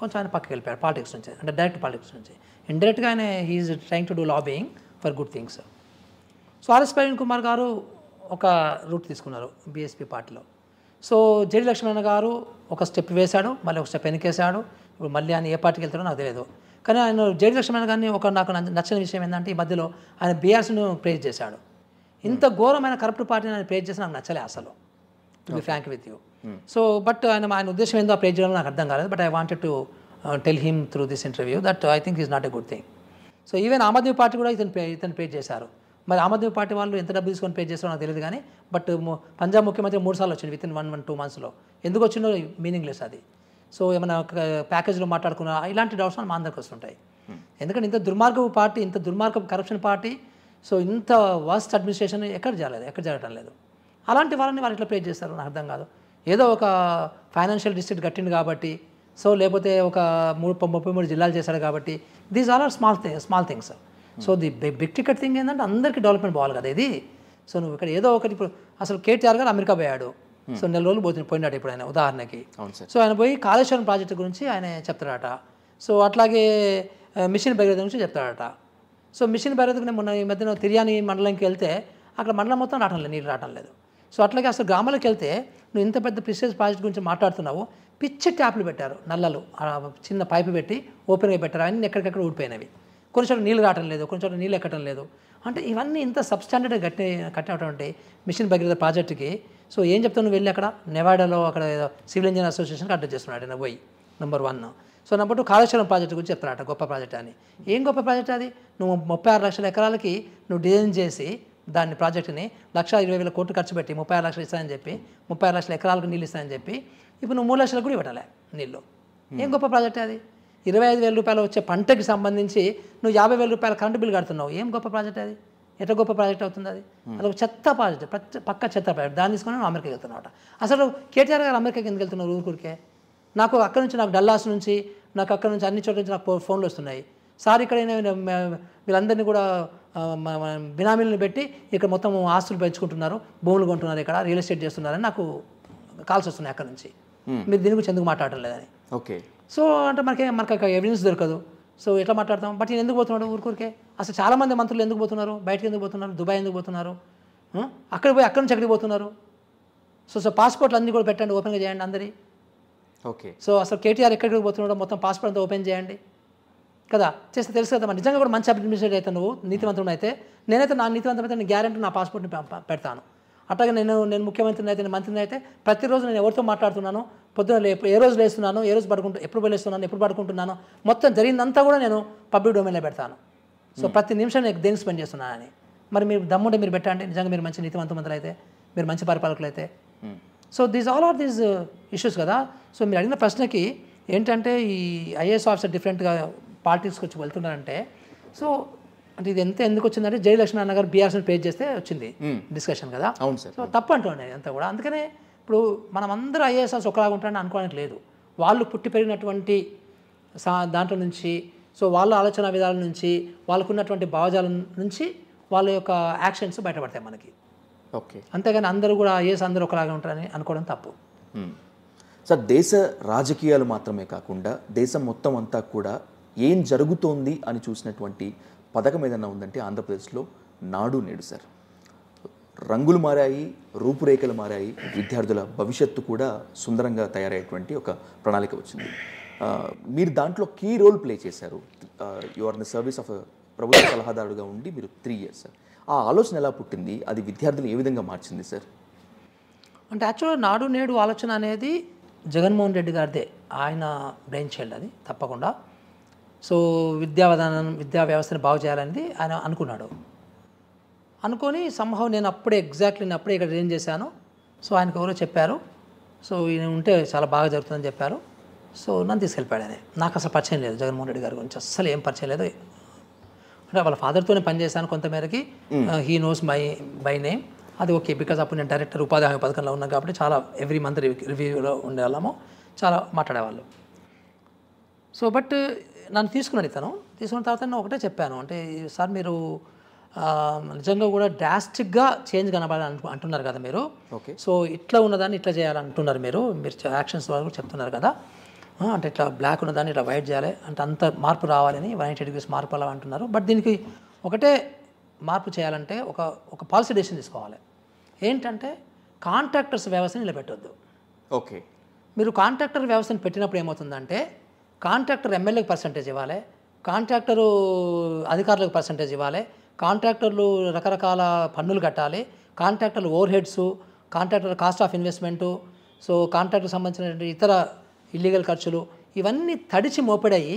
కొంచెం ఆయన పక్కకి వెళ్ళిపోయాడు పాలిటిక్స్ నుంచి అంటే డైరెక్ట్ పాలిటిక్స్ నుంచి ఇండైరెక్ట్గా ఆయన he is trying to do lobbying for good things so RS Praveen Kumar గారు ఒక రూట్ తీసుకున్నారు బీఎస్పీ పార్టీలో సో జడి లక్ష్మణ గారు ఒక స్టెప్ వేశాడు మళ్ళీ ఒక స్టెప్ వెనకేశాడు ఇప్పుడు మళ్ళీ ఆయన ఏ పార్టీకి వెళ్తాడో నాకు తెలియదు కానీ ఆయన జడి లక్ష్మణ గారిని ఒక నాకు నచ్చిన విషయం ఏంటంటే ఈ మధ్యలో ఆయన బీఆర్సీను ప్రేజ్ చేశాడు ఇంత hmm. ఘోరమైన కరప్ట్ పార్టీని ఆయన ప్రేజ్ చేసి నాకు నచ్చలే అసలు to be frank with you so but ఆయన ఆయన ఉద్దేశం ఏందో ప్రేజ్ చేయడం నాకు అర్థం కాలేదు but I wanted to tell him through this interview that I think is not a good thing so even Aam Aadmi Party కూడా ఇతను ఇతను ప్రేజ్ చేశారు మరి ఆమ్ ఆద్మీ పార్టీ వాళ్ళు ఎంత డబ్బు తీసుకొని పే చేస్తారో నాకు తెలియదు కానీ బట్ పంజాబ్ ముఖ్యమంత్రి మూడు సార్లు వచ్చింది with in one one two మంత్స్లో ఎందుకు వచ్చిందో మీనింగ్లెస్ అది సో ఏమైనా ప్యాకేజ్లో మాట్లాడుకున్నా ఇలాంటి డౌట్స్ మన అందరికి వస్తుంటాయి ఎందుకంటే ఇంత దుర్మార్గపు పార్టీ ఇంత దుర్మార్గపు కరప్షన్ పార్టీ సో ఇంత వర్స్ట్ అడ్మినిస్ట్రేషన్ ఎక్కడ జరగలేదు ఎక్కడ జరగటం లేదు అలాంటి వాళ్ళని వాళ్ళు ఇట్లా ప్లే చేస్తారు నాకు అర్థం కాదు ఏదో ఒక ఫైనాన్షియల్ డిస్ట్రిక్ట్ కట్టింది కాబట్టి సో లేకపోతే ఒక మూడు ముప్పై మూడు జిల్లాలు చేశాడు కాబట్టి these are are small thing small things so the big ticket thing ఏంటంటే అందరికీ డెవలప్మెంట్ బాగాలి కదా ఇది సో నువ్వు ఇక్కడ ఏదో ఒకటి ఇప్పుడు అసలు కేటీఆర్ గారు అమెరికా పోయాడు hmm. సో నెల రోజులు పోతుంది పోయినాడు ఇప్పుడు ఆయన ఉదాహరణకి సో ఆయన పోయి కాళేశ్వరం ప్రాజెక్టు గురించి ఆయన చెప్తాడట సో అట్లాగే మిషన్ భగీరథ గురించి చెప్తాడట సో మిషన్ భగీరథకు మొన్న ఈ మధ్యన తిరియాని మండలంకి వెళ్తే అక్కడ మండలం మొత్తం రావటం లేదు నీళ్ళు రావటం లేదు సో అట్లాగే అసలు గ్రామాలకు వెళ్తే నువ్వు ఇంత పెద్ద ప్రిసెస్ ప్రాజెక్ట్ గురించి మాట్లాడుతున్నావు పిచ్చి ట్యాప్లు పెట్టారు నల్లలు చిన్న పైపు పెట్టి ఓపెన్గా పెట్టారు అన్నీ ఎక్కడికక్కడ ఊడిపోయినవి కొన్ని చోట్ల నీళ్ళు రావటం లేదు కొన్ని చోట్ల నీళ్ళు ఎక్కడం లేదు అంటే ఇవన్నీ ఇంత సబ్స్టాండర్డ్ కట్టే కట్టినటువంటి మిషన్ భగీరథ ప్రాజెక్టుకి సో ఏం చెప్తాను వెళ్ళి అక్కడ నెవాడాలో అక్కడ ఏదో సివిల్ ఇంజనీర్ అసోసియేషన్కి అడ్రస్ చేస్తున్నాడు ఆయన పోయి number one so number two Kaleshwaram project గురించి చెప్తున్నాడు గొప్ప ప్రాజెక్ట్ అని ఏం గొప్ప ప్రాజెక్ట్ అది నువ్వు ముప్పై ఆరు లక్షల ఎకరాలకి నువ్వు డిజైన్ చేసి దాని ప్రాజెక్టుని లక్ష ఇరవై వేల కోట్లు ఖర్చు పెట్టి ముప్పై ఆరు లక్షలు ఇస్తానని చెప్పి ముప్పై ఆరు లక్షల ఎకరాలకు నీళ్ళు ఇస్తానని చెప్పి ఇప్పుడు నువ్వు మూడు లక్షలకు కూడా ఇవ్వటలే నీళ్ళు ఏం గొప్ప ప్రాజెక్ట్ అది ఇరవై ఐదు వేల రూపాయలు వచ్చే పంటకి సంబంధించి నువ్వు యాభై వేల రూపాయల కరెంటు బిల్ కడుతున్నావు ఏం గొప్ప ప్రాజెక్ట్ అది ఎట గొప్ప ప్రాజెక్ట్ అవుతుంది అది అదొక చెత్త ప్రాజెక్ట్ పక్క చెత్త ప్రాజెక్ట్ దాన్ని తీసుకొని నువ్వు అమెరికాకి వెళ్తున్నావు అసలు కేటీఆర్ గారు అమెరికాకి ఎందుకు ఊరు ఊరికూరికే నాకు అక్కడ నుంచి నాకు డల్లాస్ నుంచి నాకు అక్కడ నుంచి అన్ని చోట్ల నుంచి నాకు ఫోన్లు వస్తున్నాయి సార్ ఇక్కడైనా వీళ్ళందరినీ కూడా బినామీలను పెట్టి ఇక్కడ మొత్తం ఆస్తులు పెంచుకుంటున్నారు భూములు కొంటున్నారు ఇక్కడ రియల్ ఎస్టేట్ చేస్తున్నారని నాకు కాల్స్ వస్తున్నాయి అక్కడ నుంచి మీరు దీని గురించి ఎందుకు మాట్లాడటం లేదని ఓకే సో అంటే మనకి మనకి ఎవిడెన్స్ దొరకదు సో ఎట్లా మాట్లాడతాం బట్ నేను ఎందుకు పోతున్నాడు ఊరికూరికే అసలు చాలామంది మంత్రులు ఎందుకు పోతున్నారు బయటకు ఎందుకు పోతున్నారు దుబాయ్ ఎందుకు పోతున్నారు అక్కడ పోయి అక్కడ నుంచి అక్కడికి పోతున్నారు సో సో పాస్పోర్ట్లు అన్నీ కూడా పెట్టండి ఓపెన్గా చేయండి అందరి ఓకే సో అసలు కేటీఆర్ ఎక్కడికి పోతున్నాడు మొత్తం పాస్పోర్ట్ అంతా ఓపెన్ చేయండి కదా చేస్తే తెలుసు కదా నిజంగా కూడా మంచి అడ్మినిస్ట్రేటర్ అయితే నువ్వు నీతివంతుడు అయితే నేనైతే నా నీతివంతం అయితే నేను గ్యారంటీ నా పాస్పోర్ట్ని పెడతాను అట్లాగే నేను నేను ముఖ్యమంత్రిని అయితే నేను మంత్రిని అయితే ప్రతిరోజు నేను ఎవరితో మాట్లాడుతున్నాను పొద్దున లేపు ఏ రోజు లేస్తున్నాను ఏ రోజు పడుకుంటు ఎప్పుడు లేస్తున్నాను ఎప్పుడు పడుకుంటున్నాను మొత్తం జరిగిందంతా కూడా నేను పబ్లిక్ డొమైన్లో పెడతాను సో ప్రతి నిమిషం నేను దేనికి స్పెండ్ చేస్తున్నానని మరి మీరు దమ్ముంటే మీరు పెట్టండి నిజంగా మీరు మంచి నీతివంతమంతులు అయితే మీరు మంచి పరిపాలకులు అయితే so these all are these issues కదా సో మీరు అడిగిన ప్రశ్నకి ఏంటంటే ఈ ఐఏఎస్ ఆఫీసర్ డిఫరెంట్గా పార్టీస్కి వచ్చి వెళ్తున్నారంటే సో అంటే ఇది ఎంత ఎందుకు వచ్చిందంటే జయలక్ష్మీ అన్న గారు బీఆర్ఎస్ని పేజ్ చేస్తే వచ్చింది డిస్కషన్ కదా అవును సో తప్పు అంటున్నాయి అంతా కూడా అందుకనే ఇప్పుడు మనమందరూ ఐఏఎస్ ఒకలాగా ఉంటారని అనుకోవడానికి లేదు వాళ్ళు పుట్టి పెరిగినటువంటి సా దాంట్లో నుంచి సో వాళ్ళ ఆలోచన విధాల నుంచి వాళ్ళకున్నటువంటి భావజాల నుంచి వాళ్ళ యొక్క యాక్షన్స్ బయటపడతాయి మనకి ఓకే అంతేగాని అందరూ కూడా ఐఏఎస్ అందరూ ఒకలాగా ఉంటారని అనుకోవడం తప్పు సార్ దేశ రాజకీయాలు మాత్రమే కాకుండా దేశం మొత్తం అంతా కూడా ఏం జరుగుతోంది అని చూసినటువంటి పథకం ఏదన్నా ఉందంటే ఆంధ్రప్రదేశ్లో నాడు నేడు సార్ రంగులు మారాయి రూపురేఖలు మారాయి విద్యార్థుల భవిష్యత్తు కూడా సుందరంగా తయారయ్యేటువంటి ఒక ప్రణాళిక వచ్చింది మీరు దాంట్లో కీ రోల్ ప్లే చేశారు you are the service of ప్రభుత్వ సలహాదారుగా ఉండి మీరు త్రీ ఇయర్స్ సార్ ఆ ఆలోచన ఎలా పుట్టింది అది విద్యార్థులు ఏ విధంగా మార్చింది సార్ అంటే యాక్చువల్గా నాడు నేడు ఆలోచన అనేది జగన్మోహన్ రెడ్డి గారిదే ఆయన బ్రెయిన్ చైల్డ్ అది తప్పకుండా సో విద్యా విధానం విద్యా వ్యవస్థను బాగు చేయాలనేది ఆయన అనుకున్నాడు అనుకొని సంభవ్ నేను అప్పుడే ఎగ్జాక్ట్లీ నేను అప్పుడే ఇక్కడ రేంజ్ చేశాను సో ఆయనకు ఎవరో చెప్పారు సో ఈయన ఉంటే చాలా బాగా జరుగుతుందని చెప్పారు సో నన్ను తీసుకెళ్ళిపోయాడు ఆయన నాకు అసలు పరిచయం లేదు జగన్మోహన్ రెడ్డి గారి గురించి అస్సలు ఏం పరిచయం లేదు అంటే వాళ్ళ ఫాదర్తోనే పనిచేశాను కొంతమేరకి he knows my by name అది ఓకే బికాజ్ అప్పుడు నేను డైరెక్టర్ ఉపాధి హామీ పథకంలో ఉన్నాను కాబట్టి చాలా ఎవ్రీ మంత్ రివ్యూలో ఉండేవాళ్ళము చాలా మాట్లాడేవాళ్ళు సో బట్ నన్ను తీసుకున్నాను ఇతను తీసుకున్న తర్వాత నేను ఒకటే చెప్పాను అంటే సార్ మీరు నిజంగా కూడా డ్రాస్టిక్గా చేంజ్ కనబడాలని అంటున్నారు కదా మీరు ఓకే సో ఇట్లా ఉన్నదాన్ని ఇట్లా చేయాలంటున్నారు మీరు మీరు యాక్షన్స్ ద్వారా చెప్తున్నారు కదా అంటే ఇట్లా బ్లాక్ ఉన్నదాన్ని ఇట్లా వైట్ చేయాలి అంటే అంత మార్పు రావాలని వన్ ఎయిటీ డిగ్రీస్ మార్పు అలా అంటున్నారు బట్ దీనికి ఒకటే మార్పు చేయాలంటే ఒక ఒక పాలసీ డెసిషన్ తీసుకోవాలి ఏంటంటే కాంట్రాక్టర్స్ వ్యవస్థని నిలబెట్టొద్దు ఓకే మీరు కాంట్రాక్టర్ వ్యవస్థను పెట్టినప్పుడు ఏమవుతుందంటే కాంట్రాక్టర్ ఎమ్మెల్యేకి పర్సంటేజ్ ఇవ్వాలి కాంట్రాక్టరు అధికారులకు పర్సంటేజ్ ఇవ్వాలి కాంట్రాక్టర్లు రకరకాల పన్నులు కట్టాలి contractor overheads contractor cost of investment so contractor సంబంధించిన ఇతర ఇల్లీగల్ ఖర్చులు ఇవన్నీ తడిచి మోపిడయి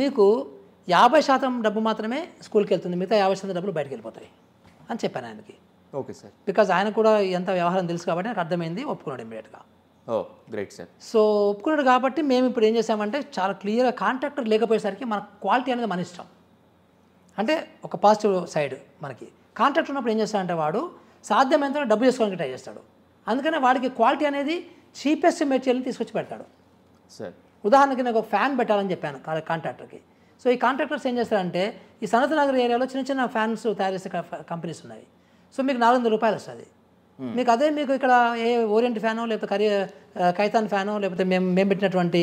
మీకు యాభై శాతం డబ్బు మాత్రమే స్కూల్కి వెళ్తుంది మిగతా యాభై శాతం డబ్బులు బయటకు వెళ్ళిపోతాయి అని చెప్పాను ఆయనకి ఓకే సార్ బికాజ్ ఆయన కూడా ఎంత వ్యవహారం తెలుసు కాబట్టి నాకు అర్థమైంది ఒప్పుకున్నాడు ఇమీడియట్గా ఓ గ్రేట్ సార్ సో ఒప్పుకున్నాడు కాబట్టి మేము ఇప్పుడు ఏం చేసామంటే చాలా క్లియర్గా కాంట్రాక్టర్ లేకపోయేసరికి మన క్వాలిటీ అనేది మన ఇష్టం అంటే ఒక పాజిటివ్ సైడ్ మనకి కాంట్రాక్ట్ ఉన్నప్పుడు ఏం చేస్తాడంటే వాడు సాధ్యమైనంత డబ్బు చేసుకోవడానికి ట్రై చేస్తాడు అందుకనే వాడికి క్వాలిటీ అనేది చీపెస్ట్ మెటీరియల్ని తీసుకొచ్చి పెడతాడు సార్ ఉదాహరణకి నాకు ఒక ఫ్యాన్ పెట్టాలని చెప్పాను కాంట్రాక్టర్కి సో ఈ కాంట్రాక్టర్స్ ఏం చేస్తారంటే ఈ సనత్ నగర్ ఏరియాలో చిన్న చిన్న ఫ్యాన్స్ తయారు చేసే కంపెనీస్ ఉన్నాయి సో మీకు నాలుగు వందల రూపాయలు వస్తుంది మీకు అదే మీకు ఇక్కడ ఏ ఓరియంట్ ఫ్యానో లేకపోతే కరీ కైతాన్ ఫ్యానో లేకపోతే మేము మేము పెట్టినటువంటి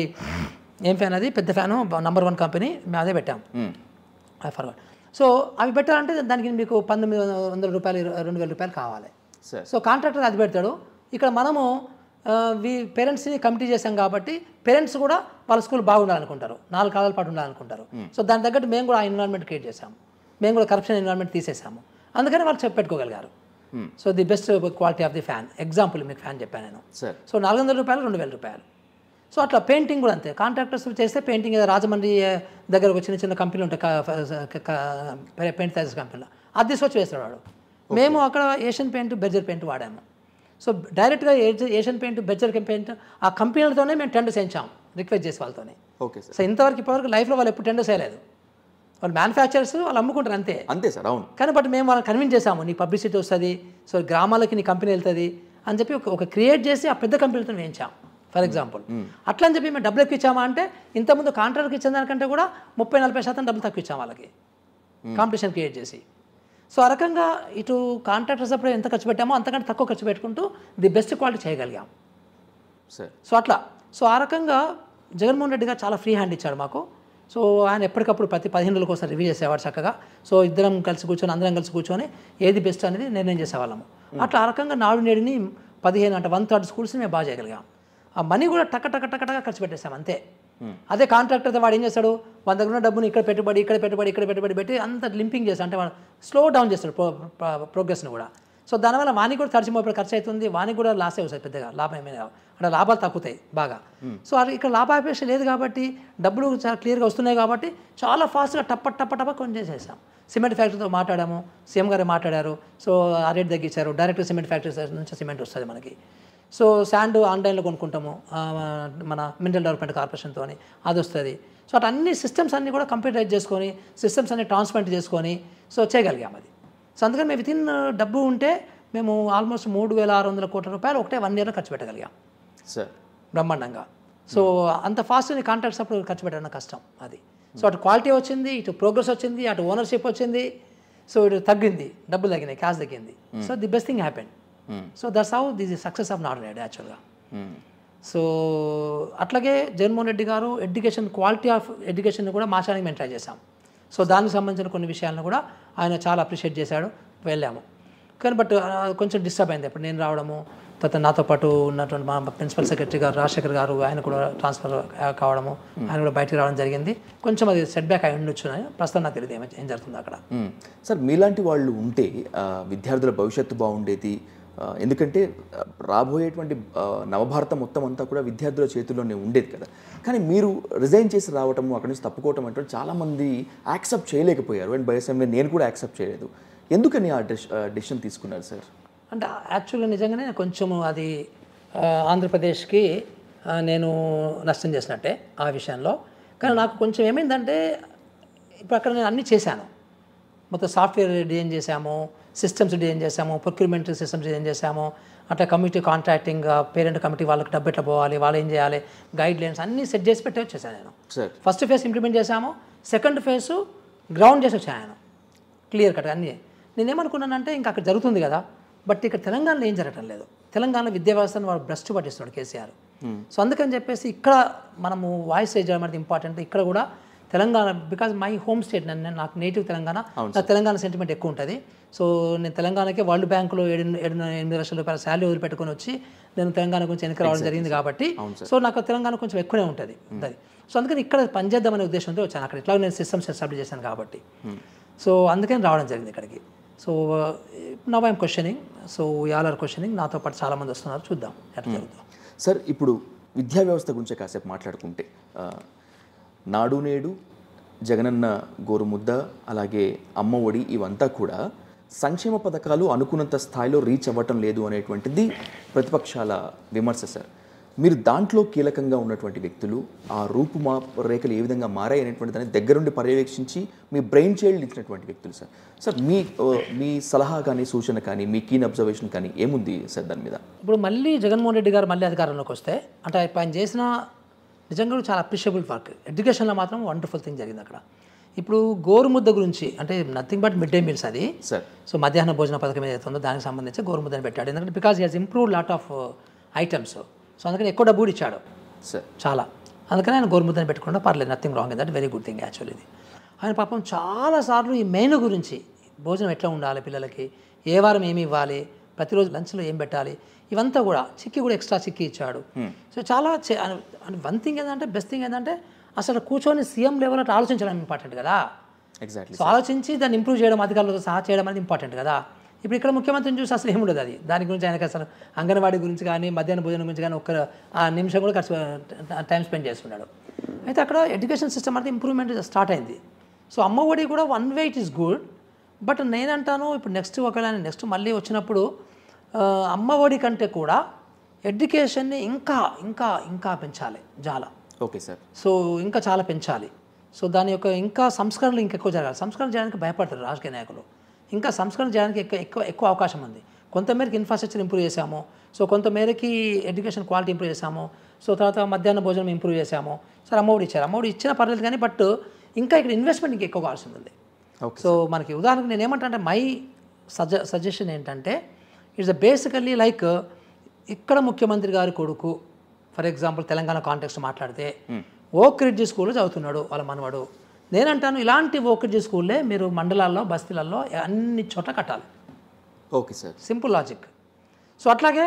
ఏం ఫ్యాన్ అది పెద్ద ఫ్యాను నంబర్ వన్ కంపెనీ మేము అదే పెట్టాం ఫర్వర్డ్ సో అవి పెట్టాలంటే దానికి మీకు పంతొమ్మిది వందల రూపాయలు రెండు వేల రూపాయలు కావాలి సో కాంట్రాక్టర్ అది పెడతాడు ఇక్కడ మనము వీ పేరెంట్స్ని కమిటీ చేశాం కాబట్టి పేరెంట్స్ కూడా వాళ్ళ స్కూల్ బాగుండాలనుకుంటారు నాలుగు కాలాల పాటు ఉండాలనుకుంటారు hmm. సో దాని తగ్గట్టు మేము కూడా ఆ ఎన్విరాన్మెంట్ క్రియేట్ చేశాము మేము కూడా కరప్షన్ ఎన్విరాన్మెంట్ తీసేసాము అందుకని వాళ్ళు చెప్పెట్టుకోగలిగారు hmm. So the best quality of the fan example మీకు ఫ్యాన్ చెప్పాను నేను సో నాలుగు వందల రూపాయలు రెండు వేల రూపాయలు సో అట్లా పెయింటింగ్ కూడా అంతే కాంట్రాక్టర్స్ చేస్తే పెయింటింగ్ రాజమండ్రి దగ్గర ఒక చిన్న చిన్న కంపెనీలు ఉంటాయి పెయింట్ తయారీ కంపెనీలో అది తీసుకొచ్చి వేస్తాడు వాడు మేము అక్కడ ఏషియన్ పెయింట్ బెర్జర్ పెయింట్ వాడాము సో డైరెక్ట్గా ఏషియన్ పెయింట్ బెర్జర్ పెయింట్ ఆ కంపెనీలతోనే మేము టెండర్ చేయించాము రిక్వెస్ట్ చేసే వాళ్ళతోనే ఓకే సార్ సో ఇంతవరకు ఇప్పటివరకు లైఫ్లో వాళ్ళు ఎప్పుడు టెండర్ చేయలేదు వాళ్ళు మ్యానుఫ్యాక్చరర్స్ వాళ్ళు అమ్ముకుంటారు అంతే అంతే సార్ అవును కానీ బట్ మేము వాళ్ళని కన్విన్స్ చేసాము నీ పబ్లిసిటీ వస్తుంది సో గ్రామాలకి నీ కంపెనీ వెళ్తుంది అని చెప్పి ఒక క్రియేట్ చేసి ఆ పెద్ద కంపెనీలతో వేయించాము ఫర్ ఎగ్జాంపుల్ అట్లా అని చెప్పి మేము డబ్బులు ఎక్కువ ఇచ్చామా అంటే ఇంతకుముందు కాంట్రాక్ట్కి ఇచ్చిన దానికంటే కూడా ముప్పై నలభై శాతం డబ్బులు తక్కువ ఇచ్చాం వాళ్ళకి కాంపిటీషన్ క్రియేట్ చేసి సో ఆ రకంగా ఇటు కాంట్రాక్టర్స్ అప్పుడు ఎంత ఖర్చు పెట్టామో అంతకంటే తక్కువ ఖర్చు పెట్టుకుంటూ ది బెస్ట్ క్వాలిటీ చేయగలిగాం సో అట్లా సో ఆ రకంగా జగన్మోహన్ రెడ్డి గారు చాలా ఫ్రీ హ్యాండ్ ఇచ్చాడు మాకు సో ఆయన ఎప్పటికప్పుడు ప్రతి పదిహేను రోజుల కోసం రివ్యూ చేసేవాడు చక్కగా సో ఇద్దరం కలిసి కూర్చొని అందరం కలిసి కూర్చొని ఏది బెస్ట్ అనేది నిర్ణయం చేసేవాళ్ళము అట్లా ఆ రకంగా నాడు నేడిని పదిహేను అంటే వన్ థర్డ్ స్కూల్స్ని మేము బాగా చేయగలిగాం ఆ మనీ కూడా టక టక టక టక ఖర్చు పెట్టేస్తాం అంతే అదే అయితే వాడు ఏం చేస్తాడు మన దగ్గర ఉన్న డబ్బుని ఇక్కడ పెట్టుబడి ఇక్కడ పెట్టుబడి ఇక్కడ పెట్టుబడి పెట్టి అంత లింపింగ్ చేస్తాడు అంటే వాడు స్లో డౌన్ చేస్తాడు ప్రో ప్రోగ్రెస్ని కూడా సో దానివల్ల వానికి కూడా ఖర్చు మోపే ఖర్చు అవుతుంది వానికి కూడా లాస్ అవుతుంది పెద్దగా లాభం ఏమైనా అంటే లాభాలు తగ్గుతాయి బాగా సో అది ఇక్కడ లాభాపేక్ష లేదు కాబట్టి డబ్బులు చాలా క్లియర్గా వస్తున్నాయి కాబట్టి చాలా ఫాస్ట్గా టప్ప టప్ప టప్ప కొంచెం చేసేస్తాం సిమెంట్ ఫ్యాక్టరీతో మాట్లాడాము సీఎం గారు మాట్లాడారు సో ఆ రేట్ తగ్గించారు డైరెక్ట్ సిమెంట్ ఫ్యాక్టరీ నుంచి సిమెంట్ వస్తుంది మనకి సో శాండ్ ఆన్లైన్లో కొనుక్కుంటాము మన మినరల్ డెవలప్మెంట్ కార్పొరేషన్తో అది వస్తుంది సో అటు అన్ని సిస్టమ్స్ అన్నీ కూడా కంప్యూటరైజ్ చేసుకొని సిస్టమ్స్ అన్ని ట్రాన్స్పరెంట్ చేసుకొని సో చేయగలిగాం అది సో అందుకని మేము వితిన్ డబ్బు ఉంటే మేము ఆల్మోస్ట్ మూడు వేల ఆరు వందల కోట్ల రూపాయలు ఒకటే వన్ ఇయర్లో ఖర్చు పెట్టగలిగాం సార్ బ్రహ్మాండంగా సో అంత ఫాస్ట్ కాంట్రాక్ట్స్ అప్పుడు ఖర్చు పెట్టడం కష్టం అది సో అటు క్వాలిటీ వచ్చింది ఇటు ప్రోగ్రెస్ వచ్చింది అటు ఓనర్షిప్ వచ్చింది సో ఇటు తగ్గింది డబ్బులు తగ్గినాయి క్యాష్ తగ్గింది so the best thing happened so that's how this is success of not యాక్చువల్గా సో అట్లాగే జగన్మోహన్ రెడ్డి గారు ఎడ్యుకేషన్ క్వాలిటీ ఆఫ్ ఎడ్యుకేషన్ కూడా మార్చడానికి మేము ట్రై చేశాం సో దానికి సంబంధించిన కొన్ని విషయాలను కూడా ఆయన చాలా అప్రిషియేట్ చేశాడు వెళ్ళాము కానీ బట్ కొంచెం డిస్టర్బ్ అయింది ఇప్పుడు నేను రావడము తర్వాత నాతో పాటు ఉన్నటువంటి మా ప్రిన్సిపల్ సెక్రటరీ గారు రాజశేఖర్ గారు ఆయన కూడా ట్రాన్స్ఫర్ కావడము hmm. ఆయన కూడా బయటకు రావడం జరిగింది కొంచెం అది సెట్ బ్యాక్ అయి ఉండొచ్చు అని ప్రస్తుతం నాకు తెలియదు ఏం జరుగుతుంది అక్కడ hmm. సార్ మీలాంటి వాళ్ళు ఉంటే విద్యార్థుల భవిష్యత్తు బాగుండేది ఎందుకంటే రాబోయేటువంటి నవభారతం మొత్తం అంతా కూడా విద్యార్థుల చేతుల్లోనే ఉండేది కదా కానీ మీరు రిజైన్ చేసి రావటము అక్కడి నుంచి తప్పుకోవటం అంటే చాలామంది యాక్సెప్ట్ చేయలేకపోయారు అండ్ బయోసెమ్లో నేను కూడా యాక్సెప్ట్ చేయలేదు ఎందుకని ఆ డెసిషన్ తీసుకున్నారు సార్ అంటే యాక్చువల్గా నిజంగానే కొంచెం అది ఆంధ్రప్రదేశ్కి నేను నష్టం చేసినట్టే ఆ విషయంలో కానీ నాకు కొంచెం ఏమైందంటే ఇప్పుడు అక్కడ నేను అన్నీ చేశాను మొత్తం సాఫ్ట్వేర్ డిజైన్ చేశాము సిస్టమ్స్ డిజైన్ చేశాము ప్రొక్యూర్మెంట్ సిస్టమ్స్ డిజైన్ చేశాము అట్లా కమిటీ కాంట్రాక్టింగ్ పేరెంట్ కమిటీ వాళ్ళకి డబ్బు ఎట్లా పోవాలి వాళ్ళు ఏం చేయాలి గైడ్ లైన్స్ అన్నీ సెట్ చేసి పెట్టే వచ్చేసాను నేను ఫస్ట్ ఫేజ్ ఇంప్లిమెంట్ చేశాము సెకండ్ ఫేజ్ గ్రౌండ్ చేసి వచ్చాను క్లియర్ కట్ అన్నీ ఏమనుకున్నానంటే ఇంకా అక్కడ జరుగుతుంది కదా బట్ ఇక్కడ తెలంగాణలో ఏం జరగటం లేదు తెలంగాణ విద్యా వ్యవస్థను వాళ్ళు భ్రష్టు పట్టిస్తున్నాడు కేసీఆర్ hmm. సో అందుకని చెప్పేసి ఇక్కడ మనము వాయిస్ ఏజ్ అనేది ఇంపార్టెంట్ ఇక్కడ కూడా Telangana because my home state నన్ను నాకు నేటివ్ తెలంగాణ నా తెలంగాణ సెంటిమెంట్ ఎక్కువ ఉంటుంది సో నేను తెలంగాణకి వరల్డ్ బ్యాంకులో ఏడు ఏడు ఎనిమిది లక్షల రూపాయల శాలరీ వదిలిపెట్టుకుని వచ్చి నేను తెలంగాణ కొంచెం వెనక రావడం జరిగింది కాబట్టి సో నాకు తెలంగాణ కొంచెం ఎక్కువనే ఉంటుంది అది సో అందుకని ఇక్కడ పనిచేద్దామనే ఉద్దేశంతో వచ్చాను అక్కడ ఇట్లా నేను సిస్టమ్స్ ఎస్టాబ్లిష్ చేశాను కాబట్టి సో అందుకని రావడం జరిగింది ఇక్కడికి so now I'm questioning so y'all are questioning నాతో పాటు చాలామంది వస్తున్నారు చూద్దాం ఎట్లా జరుగుతుంది సార్ ఇప్పుడు విద్యా వ్యవస్థ గురించి కాసేపు మాట్లాడుకుంటే నాడు నేడు జగనన్న గోరుముద్ద అలాగే అమ్మ ఒడి ఇవంతా కూడా సంక్షేమ పథకాలు అనుకున్నంత స్థాయిలో రీచ్ అవ్వటం లేదు అనేటువంటిది ప్రతిపక్షాల విమర్శ సార్ మీరు దాంట్లో కీలకంగా ఉన్నటువంటి వ్యక్తులు ఆ రూపు మా రేఖలు ఏ విధంగా మారాయి అనేటువంటి దాన్ని దగ్గరుండి పర్యవేక్షించి మీ బ్రెయిన్ చైల్డ్ ఇచ్చినటువంటి వ్యక్తులు సార్ సార్ మీ మీ సలహా కానీ సూచన కానీ మీ కీన్ అబ్జర్వేషన్ కానీ ఏముంది సార్ దాని మీద ఇప్పుడు మళ్ళీ జగన్మోహన్ రెడ్డి గారు మళ్ళీ అధికారంలోకి వస్తే అంటే ఆయన చేసిన నిజంగా చాలా అప్రిషియబుల్ వర్క్ ఎడ్యుకేషన్లో మాత్రం వండర్ఫుల్ థింగ్ జరిగింది అక్కడ ఇప్పుడు గోరుముద్ద గురించి అంటే nothing but mid day meals అది సో మధ్యాహ్న భోజన పథకం ఏదైతే ఉందో దానికి సంబంధించి గోరుముద్దని పెట్టాడు ఎందుకంటే because has improve lot of items so అందుకని ఎక్కువ డబ్బు ఇచ్చాడు చాలా అందుకని ఆయన గోరుముద్దని పెట్టకుండా పర్లేదు nothing wrong in that very good thing actual ఇది ఆయన పాపం చాలాసార్లు ఈ మెయిన్ గురించి భోజనం ఎట్లా ఉండాలి పిల్లలకి ఏ వారం ఏమి ఇవ్వాలి ప్రతిరోజు లంచ్లో ఏం పెట్టాలి ఇవంతా కూడా చిక్కి కూడా ఎక్స్ట్రా చిక్కి ఇచ్చాడు సో చాలా వన్ థింగ్ ఏంటంటే బెస్ట్ థింగ్ ఏంటంటే అసలు కూర్చొని సీఎం లెవెల్ అంటే ఆలోచించడం ఇంపార్టెంట్ కదా ఎగ్జాక్ట్లీ సో ఆలోచించి దాన్ని ఇంప్రూవ్ చేయడం అధికారులతో సహా చేయడం అనేది ఇంపార్టెంట్ కదా ఇప్పుడు ఇక్కడ ముఖ్యమంత్రిని చూసి అసలు ఏముండదు అది దాని గురించి ఆయనకి అసలు అంగన్వాడీ గురించి కానీ మధ్యాహ్న భోజనం గురించి కానీ ఒక్క ఆ నిమిషం కూడా ఖర్చు టైం స్పెండ్ చేసుకున్నాడు అయితే అక్కడ ఎడ్యుకేషన్ సిస్టమ్ అనేది ఇంప్రూవ్మెంట్ స్టార్ట్ అయింది సో ఒడి కూడా one way it is good but నేనంటాను ఇప్పుడు నెక్స్ట్ ఒకవేళ నెక్స్ట్ మళ్ళీ వచ్చినప్పుడు అమ్మఒడి కంటే కూడా ఎడ్యుకేషన్ని ఇంకా ఇంకా ఇంకా పెంచాలి చాలా ఓకే సార్ సో ఇంకా చాలా పెంచాలి సో దాని యొక్క ఇంకా సంస్కరణలు ఇంకెక్కువ జరగాలి సంస్కరణ చేయడానికి భయపడతారు రాజకీయ నాయకులు ఇంకా సంస్కరణ చేయడానికి ఎక్కువ ఎక్కువ ఎక్కువ అవకాశం ఉంది కొంతమేరకు ఇన్ఫ్రాస్ట్రక్చర్ ఇంప్రూవ్ చేశాము సో కొంతమేరకి ఎడ్యుకేషన్ క్వాలిటీ ఇంప్రూవ్ చేశాము సో తర్వాత మధ్యాహ్న భోజనం ఇంప్రూవ్ చేశాము సార్ అమ్మఒడి ఇచ్చారు అమ్మఒడి ఇచ్చిన పర్లేదు కానీ బట్ ఇంకా ఇక్కడ ఇన్వెస్ట్మెంట్ ఇంకా ఎక్కువ కావాల్సింది సో మనకి ఉదాహరణకు నేను ఏమంటా అంటే మై సజెషన్ ఏంటంటే ఇట్స్ బేసికల్లీ లైక్ ఇక్కడ ముఖ్యమంత్రి గారి కొడుకు ఫర్ ఎగ్జాంపుల్ తెలంగాణ కాంటెక్స్ట్ మాట్లాడితే ఓక్రిడ్జి స్కూల్లో చదువుతున్నాడు వాళ్ళ మనవాడు నేనంటాను ఇలాంటి ఓక్రిడ్జి స్కూల్లే మీరు మండలాల్లో బస్తీలలో అన్ని చోట్ల కట్టాలి okay sir simple logic so అట్లాగే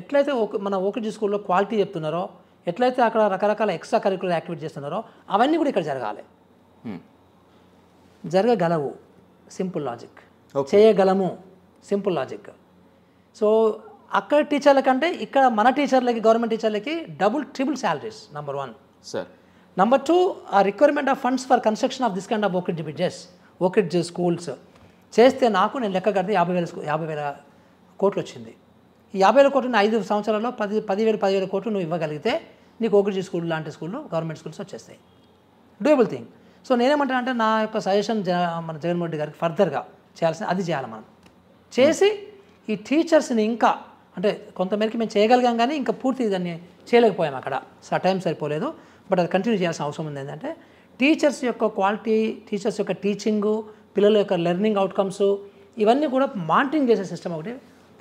ఎట్లయితే మన ఓక్రిడ్జి స్కూల్లో క్వాలిటీ చెప్తున్నారో ఎట్లయితే అక్కడ రకరకాల ఎక్స్ట్రా కరికులర్ యాక్టివిటీ చేస్తున్నారో అవన్నీ కూడా ఇక్కడ జరగాలి hmm. జరగగలవు సింపుల్ లాజిక్ చేయగలము సింపుల్ లాజిక్ సో అక్కడ టీచర్ల కంటే ఇక్కడ మన టీచర్లకి గవర్నమెంట్ టీచర్లకి double triple salaries number one sir number two uh requirement of funds for construction of this kind of ఓకిడ్ బ్రిడ్జెస్ ఓకిడ్ స్కూల్స్ చేస్తే నాకు నేను లెక్క కడితే యాభై వేల యాభై వేల కోట్లు వచ్చింది ఈ యాభై వేల కోట్లు ఐదు సంవత్సరాల్లో పది పదివేలు పదివేల కోట్లు నువ్వు ఇవ్వగలిగితే నీకు ఓకిడ్ స్కూల్ లాంటి స్కూల్లు గవర్నమెంట్ స్కూల్స్ వచ్చేస్తాయి డూయబుల్ థింగ్ సో నేనేమంటాను అంటే నా యొక్క సజెషన్ మన జగన్మోహన్ రెడ్డి గారికి ఫర్దర్గా చేయాల్సిన అది చేయాలి మనం చేసి ఈ టీచర్స్ని ఇంకా అంటే కొంతమేరకి మేము చేయగలిగాం కానీ ఇంకా పూర్తి దాన్ని చేయలేకపోయాం అక్కడ సో టైం సరిపోలేదు బట్ అది కంటిన్యూ చేయాల్సిన అవసరం ఉంది ఏంటంటే టీచర్స్ యొక్క క్వాలిటీ టీచర్స్ యొక్క టీచింగు పిల్లల యొక్క లెర్నింగ్ అవుట్కమ్స్ ఇవన్నీ కూడా మానిటరింగ్ చేసే సిస్టమ్ ఒకటి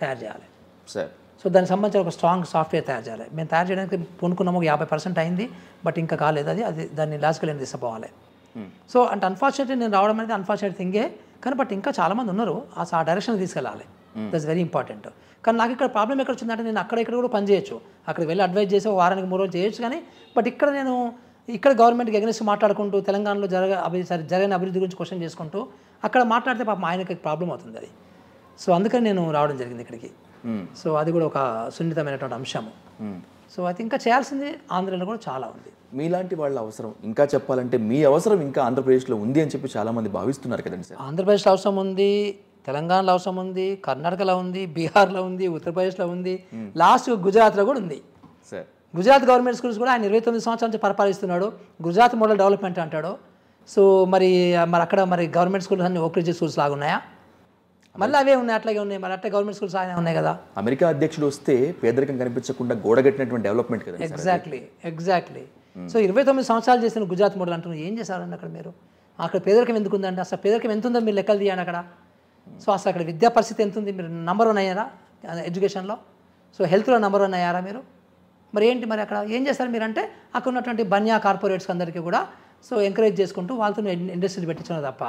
తయారు చేయాలి సార్ సో దానికి సంబంధించిన ఒక స్ట్రాంగ్ సాఫ్ట్వేర్ తయారు చేయాలి మేము తయారు చేయడానికి పొనుకున్నాము ఒక యాభై పర్సెంట్ అయింది బట్ ఇంకా కాలేదు అది అది దాన్ని లాజికల్ ఏం తీసుకుపోవాలి సో అంటే అన్ఫార్చునేట్లీ నేను రావడం అనేది అన్ఫార్చునేట్ థింగే కానీ బట్ ఇంకా చాలామంది ఉన్నారు ఆ డైరెక్షన్ తీసుకెళ్ళాలి దట్స్ వెరీ ఇంపార్టెంట్ కానీ నాకు ఇక్కడ ప్రాబ్లం ఎక్కడ వచ్చిందంటే నేను అక్కడ ఇక్కడ కూడా పని చేయొచ్చు అక్కడికి వెళ్ళి అడ్వైజ్ చేసి వారానికి మూడు రోజులు చేయొచ్చు కానీ బట్ ఇక్కడ నేను ఇక్కడ గవర్నమెంట్కి ఎగనెస్ట్ మాట్లాడుకుంటూ తెలంగాణలో జరగ అభివృద్ధి సరే జరిగిన అభివృద్ధి గురించి క్వశ్చన్ చేసుకుంటూ అక్కడ మాట్లాడితే పాప ఆయనకి ప్రాబ్లం అవుతుంది అది సో అందుకని నేను రావడం జరిగింది ఇక్కడికి సో hmm. అది కూడా ఒక సున్నితమైనటువంటి అంశము సో hmm. అది ఇంకా చేయాల్సింది ఆంధ్రలో కూడా చాలా ఉంది మీలాంటి వాళ్ళ అవసరం ఇంకా చెప్పాలంటే మీ అవసరం ఇంకా ఆంధ్రప్రదేశ్లో ఉంది అని చెప్పి చాలామంది భావిస్తున్నారు కదండి సార్ ఆంధ్రప్రదేశ్లో అవసరం ఉంది తెలంగాణలో అవసరం ఉంది కర్ణాటకలో ఉంది బీహార్లో ఉంది ఉత్తరప్రదేశ్లో ఉంది లాస్ట్ గుజరాత్లో కూడా ఉంది గుజరాత్ గవర్నమెంట్ స్కూల్స్ కూడా ఆయన ఇరవై తొమ్మిది సంవత్సరాల నుంచి పరిపాలిస్తున్నాడు గుజరాత్ మోడల్ డెవలప్మెంట్ అంటాడు సో మరి మరి అక్కడ మరి గవర్నమెంట్ స్కూల్స్ అన్ని ఓక్రిజీ స్కూల్స్ లాగా ఉన్నాయా మళ్ళీ అవే ఉన్నాయి అట్లాగే ఉన్నాయి మరి అట్లా గవర్నమెంట్ స్కూల్స్ ఆయన ఉన్నాయి కదా అమెరికా అధ్యక్షుడు వస్తే పేదరికం కనిపించకుండా గోడగట్టినటువంటి డెవలప్మెంట్ కదా ఎగ్జాక్ట్లీ ఎగ్జాక్ట్లీ సో ఇరవై తొమ్మిది సంవత్సరాలు చేసిన గుజరాత్ మోడల్ అంటున్నారు ఏం చేశారండి అక్కడ మీరు అక్కడ పేదరికం ఎందుకు ఉందండి అసలు పేదరికం ఎంత ఉందో మీరు లెక్కలు తీయండి అక్కడ సో అసలు అక్కడ విద్యా పరిస్థితి ఎంత ఉంది మీరు నంబర్ వన్ అయ్యారా ఎడ్యుకేషన్లో సో హెల్త్లో నంబర్ వన్ అయ్యారా మీరు మరి ఏంటి మరి అక్కడ ఏం చేస్తారు మీరు అంటే అక్కడ ఉన్నటువంటి బన్యా కార్పొరేట్స్ అందరికీ కూడా సో ఎంకరేజ్ చేసుకుంటూ వాళ్ళతో ఇండస్ట్రీలు పెట్టించడం తప్ప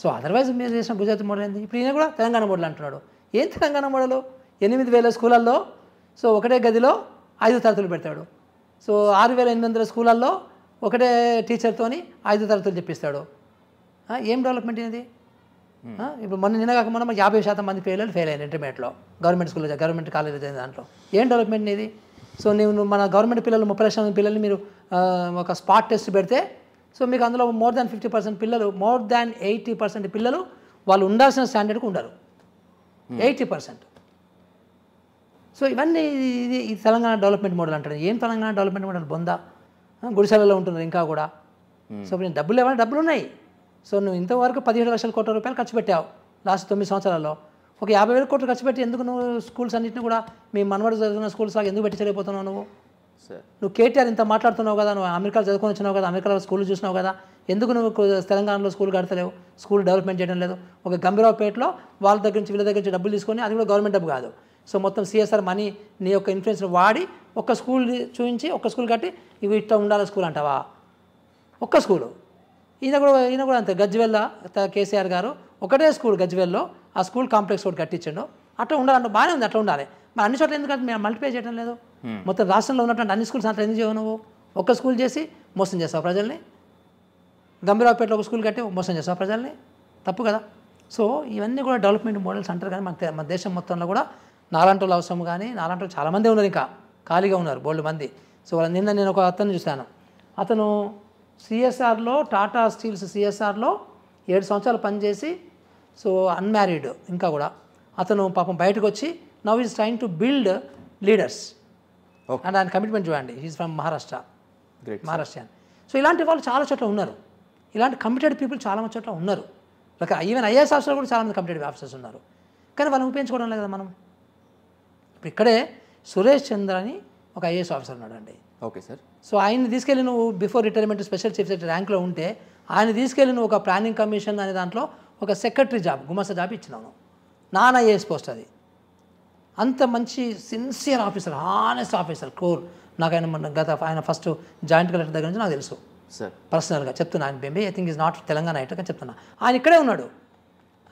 సో అదర్వైజ్ మీరు చేసిన గుజరాత్ మోడల్ ఏంటి ఇప్పుడు ఈయన కూడా తెలంగాణ మోడల్ అంటున్నాడు ఏం తెలంగాణ మోడలు ఎనిమిది వేల స్కూళ్ళల్లో సో ఒకటే గదిలో ఐదు తరగతులు పెడతాడు సో ఆరు వేల ఎనిమిది వందల స్కూళ్ళల్లో ఒకటే టీచర్తోని ఐదు తరగతులు చెప్పిస్తాడు ఏం డెవలప్మెంట్ అనేది ఇప్పుడు మొన్న నిన్న కాక మొన్న యాభై శాతం మంది పిల్లలు ఫెయిల్ అయ్యారు ఇంటర్మీడియట్లో గవర్నమెంట్ స్కూల్లో గవర్నమెంట్ కాలేజీలో దాంట్లో ఏం డెవలప్మెంట్ ఇది సో నేను మన గవర్నమెంట్ పిల్లలు ముప్పై లక్షల పిల్లల్ని పిల్లలు మీరు ఒక స్పాట్ టెస్ట్ పెడితే సో మీకు అందులో మోర్ దాన్ ఫిఫ్టీ పర్సెంట్ పిల్లలు మోర్ దాన్ ఎయిటీ పర్సెంట్ పిల్లలు వాళ్ళు ఉండాల్సిన స్టాండర్డ్కి ఉండరు ఎయిటీ పర్సెంట్ సో ఇవన్నీ ఇది ఈ తెలంగాణ డెవలప్మెంట్ మోడల్ అంటారు ఏం తెలంగాణ డెవలప్మెంట్ మోడల్ బొందా గుడిసెలలో ఉంటున్నారు ఇంకా కూడా సో hmm. నేను డబ్బులు ఏమైనా డబ్బులు ఉన్నాయి సో నువ్వు ఇంతవరకు పదిహేడు లక్షల కోట్ల రూపాయలు ఖర్చు పెట్టావు లాస్ట్ తొమ్మిది సంవత్సరాల్లో ఒక యాభై వేల కోట్లు ఖర్చు పెట్టి ఎందుకు నువ్వు స్కూల్స్ అన్నింటిని కూడా మీ మనవడు చదువుతున్న స్కూల్స్ లాగా ఎందుకు పెట్టి చదివిపోతున్నావు నువ్వు నువ్వు కేటీఆర్ ఇంత మాట్లాడుతున్నావు కదా నువ్వు అమెరికాలో చదువుకొని వచ్చినావు కదా అమెరికాలో స్కూల్ చూసినావు కదా ఎందుకు నువ్వు తెలంగాణలో స్కూల్ కడతలేవు స్కూల్ డెవలప్మెంట్ చేయడం లేదు ఒక గంభీరావుపేటలో వాళ్ళ దగ్గర నుంచి వీళ్ళ దగ్గర నుంచి డబ్బులు తీసుకొని అది కూడా గవర్నమెంట్ డబ్బు కాదు సో మొత్తం సిఎస్ఆర్ మనీ నీ యొక్క ఇన్ఫ్లుయెన్స్ని వాడి ఒక్క స్కూల్ చూపించి ఒక్క స్కూల్ కట్టి ఇవి ఇట్లా ఉండాలి స్కూల్ అంటావా ఒక్క స్కూలు ఈయన కూడా ఈయన కూడా అంతే గజ్వెల్ల కేసీఆర్ గారు ఒకటే స్కూల్ గజ్వెల్లో ఆ స్కూల్ కాంప్లెక్స్ ఒకటి కట్టించండు అట్లా ఉండాలంటే బాగానే ఉంది అట్లా ఉండాలి మరి అన్ని చోట్ల ఎందుకంటే మేము మల్టిపే చేయడం లేదు మొత్తం రాష్ట్రంలో ఉన్నటువంటి అన్ని స్కూల్స్ అట్లా ఎందుకు చేయవు నువ్వు ఒక స్కూల్ చేసి మోసం చేస్తావు ప్రజల్ని గంభీరావుపేటలో ఒక స్కూల్ కట్టి మోసం చేస్తావు ప్రజల్ని తప్పు కదా సో ఇవన్నీ కూడా డెవలప్మెంట్ మోడల్స్ అంటారు కానీ మన మన దేశం మొత్తంలో కూడా నాలంటోళ్ళు అవసరం కానీ నాలంటో చాలామంది ఉన్నారు ఇంకా ఖాళీగా ఉన్నారు బోల్డ్ మంది సో నిన్న నేను ఒక అతను చూశాను అతను సిఎస్ఆర్లో టాటా స్టీల్స్ సిఎస్ఆర్లో ఏడు సంవత్సరాలు పనిచేసి సో అన్మ్యారీడ్ ఇంకా కూడా అతను పాపం బయటకు వచ్చి now is trying to build leaders and ఆయన కమిట్మెంట్ చూడండి he's from Maharashtra Maharashtra so ఇలాంటి వాళ్ళు చాలా చోట్ల ఉన్నారు ఇలాంటి కమిటెడ్ పీపుల్ చాలా చోట్ల ఉన్నారు ఈవెన్ ఐఏఎస్ ఆఫీసర్ కూడా చాలామంది కమిటెడ్ ఆఫీసర్స్ ఉన్నారు కానీ వాళ్ళని ఉపయోగించుకోవడం లేదు మనం ఇప్పుడు ఇక్కడే సురేష్ చంద్ర అని ఒక ఐఏఎస్ ఆఫీసర్ ఉన్నాడు అండి ఓకే సార్ సో ఆయన తీసుకెళ్ళి నువ్వు before retirement special chief secretary ర్యాంక్లో ఉంటే ఆయన తీసుకెళ్ళి నువ్వు ఒక ప్లానింగ్ కమిషన్ అనే దాంట్లో ఒక సెక్రటరీ జాబ్ గుమస్త జాబ్ ఇచ్చినాను నాన్న ఐఏఎస్ పోస్ట్ అది అంత మంచి సిన్సియర్ ఆఫీసర్ హానెస్ట్ ఆఫీసర్ కోర్ నాకు ఆయన గత ఆయన ఫస్ట్ జాయింట్ కలెక్టర్ దగ్గర నుంచి నాకు తెలుసు సార్ పర్సనల్గా చెప్తున్నా ఆయన బెంబే I think is not Telangana ఐటర్ కానీ చెప్తున్నా ఆయన ఇక్కడే ఉన్నాడు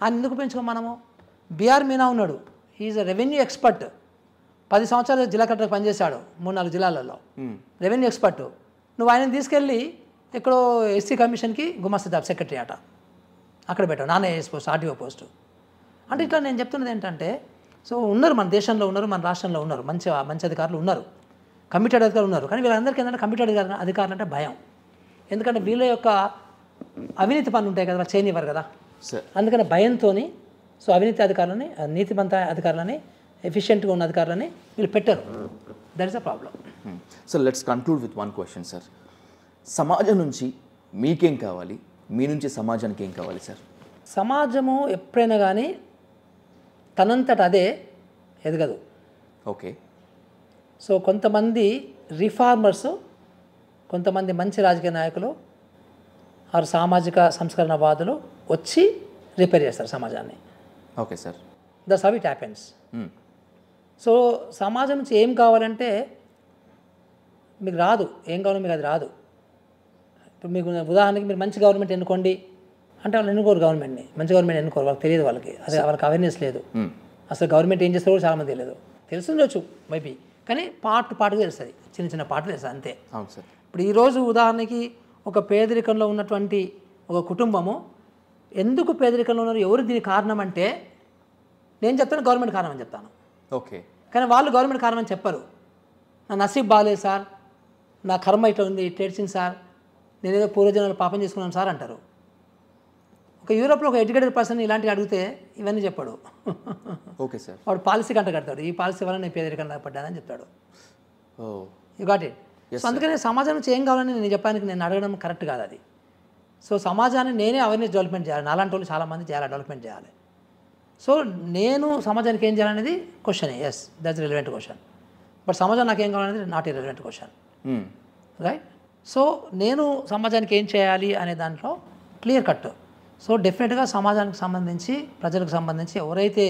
ఆయన ఎందుకు పెంచుకో మనము బీఆర్ మీనా ఉన్నాడు ఈజ్ అ రెవెన్యూ ఎక్స్పర్ట్ పది సంవత్సరాలు జిల్లా కలెక్టర్ పనిచేశాడు మూడు నాలుగు జిల్లాలలో రెవెన్యూ ఎక్స్పర్ట్ నువ్వు ఆయన తీసుకెళ్ళి ఎక్కడో ఎస్సీ కమిషన్కి గుమస్తదాబ్ సెక్రటరీ అట అక్కడ పెట్టావు నాన్న ఏఎస్ పోస్ట్ ఆర్టీఓ పోస్టు అంటే ఇట్లా నేను చెప్తున్నది ఏంటంటే సో ఉన్నారు మన దేశంలో ఉన్నారు మన రాష్ట్రంలో ఉన్నారు మంచి మంచి అధికారులు ఉన్నారు కమిటెడ్ అధికారులు ఉన్నారు కానీ వీళ్ళందరికీ ఏంటంటే కమిటెడ్ అధికారులు అధికారులు అంటే భయం ఎందుకంటే వీళ్ళ యొక్క అవినీతి పనులు ఉంటాయి కదా చేయనివ్వరు కదా అందుకని భయంతో సో అవినీతి అధికారులని నీతిమంత అధికారులని ఎఫిషియెంట్గా ఉన్న అధికారులని వీళ్ళు పెట్టరు that is a problem so let's conclude with one question sir సమాజం నుంచి మీకేం కావాలి మీ నుంచి సమాజానికి ఏం కావాలి సార్ సమాజము ఎప్పుడైనా కానీ తనంతట అదే ఎదగదు ఓకే సో కొంతమంది రిఫార్మర్స్ కొంతమంది మంచి రాజకీయ నాయకులు వారు సామాజిక సంస్కరణవాదులు వచ్చి రిపేర్ చేస్తారు సమాజాన్ని ఓకే సార్ దట్స్ అవి ఇట్ హ్యాపెన్స్ సో సమాజం నుంచి ఏం కావాలంటే మీకు రాదు ఏం కావాలో మీకు అది రాదు ఇప్పుడు మీకు ఉదాహరణకి మీరు మంచి గవర్నమెంట్ ఎన్నుకోండి అంటే వాళ్ళు ఎన్నుకోరు గవర్నమెంట్ని మంచి గవర్నమెంట్ ఎన్నుకోరు వాళ్ళకి తెలియదు వాళ్ళకి అసలు వాళ్ళకి అవేర్నెస్ లేదు అసలు గవర్నమెంట్ ఏం చేస్తారో చాలామంది తెలియదు తెలుసుండొచ్చు మేబీ కానీ పార్ట్ పార్ట్గా తెలుస్తుంది చిన్న చిన్న పాటలు తెలుస్తుంది అంతే అవును సార్ ఇప్పుడు ఈరోజు ఉదాహరణకి ఒక పేదరికంలో ఉన్నటువంటి ఒక కుటుంబము ఎందుకు పేదరికంలో ఉన్నారు ఎవరు దీని కారణం అంటే నేను చెప్తాను గవర్నమెంట్ కారణం అని చెప్తాను ఓకే కానీ వాళ్ళు గవర్నమెంట్ కారణం చెప్పరు నా నసీబ్ బాగాలేదు సార్ నా కర్మ ఇట్లా ఉంది ఇట్లేడ్చింది సార్ నేనేదో పూర్వజనాలు పాపం చేసుకున్నాను సార్ అంటారు ఒక యూరోప్లో ఒక ఎడ్యుకేటెడ్ పర్సన్ ఇలాంటివి అడిగితే ఇవన్నీ చెప్పాడు ఓకే సార్ వాడు పాలసీ కంట కడతాడు ఈ పాలసీ వల్ల నేను పేదరికంగా పడ్డానని చెప్తాడు యు ఇట్ సో అందుకని సమాజం నుంచి ఏం కావాలని నేను చెప్పడానికి నేను అడగడం కరెక్ట్ కాదు అది సో సమాజాన్ని నేనే అవేర్నెస్ డెవలప్మెంట్ చేయాలి నాలాంటి వాళ్ళు చాలామంది చేయాలి డెవలప్మెంట్ చేయాలి సో నేను సమాజానికి ఏం చేయాలనేది question yes that's relevant question but సమాజం నాకు ఏం కావాలనేది not relevant question right so నేను సమాజానికి ఏం చేయాలి అనే దాంట్లో క్లియర్ కట్ సో డెఫినెట్గా సమాజానికి సంబంధించి ప్రజలకు సంబంధించి ఎవరైతే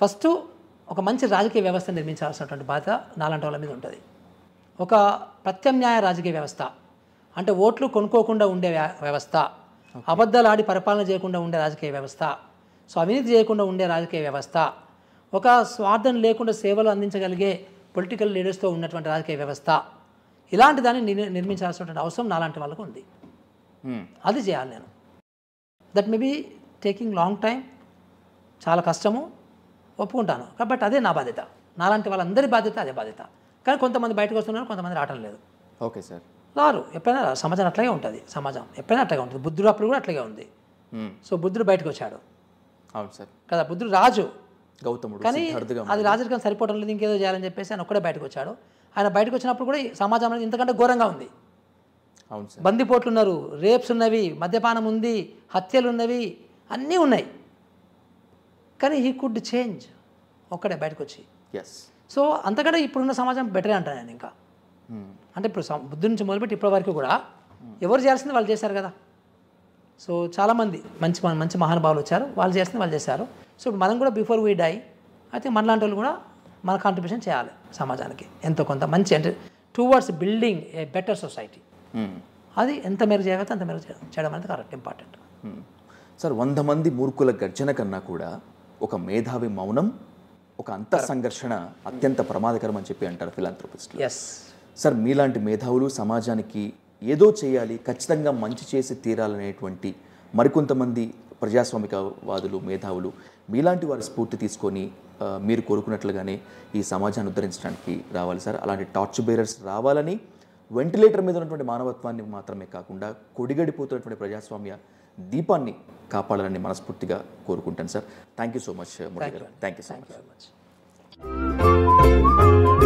ఫస్ట్ ఒక మంచి రాజకీయ వ్యవస్థ నిర్మించాల్సినటువంటి బాధ్యత నాలంటి వాళ్ళ మీద ఉంటుంది ఒక ప్రత్యామ్నాయ రాజకీయ వ్యవస్థ అంటే ఓట్లు కొనుక్కోకుండా ఉండే వ్యవస్థ అబద్ధాలు ఆడి పరిపాలన చేయకుండా ఉండే రాజకీయ వ్యవస్థ సో అవినీతి చేయకుండా ఉండే రాజకీయ వ్యవస్థ ఒక స్వార్థం లేకుండా సేవలు అందించగలిగే పొలిటికల్ లీడర్స్తో ఉన్నటువంటి రాజకీయ వ్యవస్థ ఇలాంటి దాన్ని నిర్మించాల్సినటువంటి అవసరం నాలాంటి వాళ్ళకు ఉంది అది చేయాలి నేను that may be taking long time చాలా కష్టము ఒప్పుకుంటాను కాబట్టి అదే నా బాధ్యత నాలాంటి వాళ్ళందరి బాధ్యత అదే బాధ్యత కానీ కొంతమంది బయటకు వస్తున్నారు కొంతమంది రావటం లేదు ఓకే సార్ రారు ఎప్పుడైనా సమాజం అట్లాగే ఉంటుంది సమాజం ఎప్పుడైనా అట్లాగే ఉంటుంది బుద్ధుడు అప్పుడు కూడా అట్లాగే ఉంది సో బుద్ధుడు బయటకు వచ్చాడు అవును సార్ కదా బుద్ధుడు రాజు గౌతముడు కానీ అది రాజరికం సరిపోవడం లేదు ఇంకేదో చేయాలని చెప్పేసి ఆయన ఒక్కడే బయటకు వచ్చాడు ఆయన బయటకు వచ్చినప్పుడు కూడా సమాజం అనేది ఇంతకంటే ఘోరంగా ఉంది అవును సార్ బందిపోట్లు ఉన్నారు రేప్స్ ఉన్నవి మద్యపానం ఉంది హత్యలు ఉన్నవి అన్నీ ఉన్నాయి కానీ హీ కుడ్ చేంజ్ ఒక్కడే బయటకు వచ్చి ఎస్ సో అంతకంటే ఇప్పుడున్న సమాజం బెటరే అంటాను నేను ఇంకా hmm. అంటే ఇప్పుడు బుద్ధి నుంచి మొదలుపెట్టి ఇప్పటి వరకు కూడా hmm. ఎవరు చేయాల్సింది వాళ్ళు చేశారు కదా సో చాలామంది మంచి మంచి మహానుభావులు వచ్చారు వాళ్ళు చేస్తే వాళ్ళు చేశారు సో మనం కూడా before we die I think మనలాంటి వాళ్ళు కూడా మన కాంట్రిబ్యూషన్ చేయాలి సమాజానికి ఎంతో కొంత మంచి అంటే towards building a better society అది ఎంత మేరకు చేయగలిగితే అంత మేరకు చేయడం అనేది కరెక్ట్ ఇంపార్టెంట్ సార్ వంద మంది మూర్ఖుల గర్జన కన్నా కూడా ఒక మేధావి మౌనం ఒక అంత సంఘర్షణ అత్యంత ప్రమాదకరం అని చెప్పి అంటారు ఫిలాంథ్రోపిస్ట్ ఎస్ సార్ మీలాంటి మేధావులు సమాజానికి ఏదో చేయాలి ఖచ్చితంగా మంచి చేసి తీరాలనేటువంటి మరికొంతమంది ప్రజాస్వామికవాదులు మేధావులు మీలాంటి వారి స్ఫూర్తి తీసుకొని మీరు కోరుకున్నట్లుగానే ఈ సమాజాన్ని ఉద్ధరించడానికి రావాలి సార్ అలాంటి టార్చ్ బేరర్స్ రావాలని వెంటిలేటర్ మీద ఉన్నటువంటి మానవత్వాన్ని మాత్రమే కాకుండా కొడిగడిపోతున్నటువంటి ప్రజాస్వామ్య దీపాన్ని కాపాడాలని మనస్ఫూర్తిగా కోరుకుంటాను sir thank you so much Murali garu thank you so much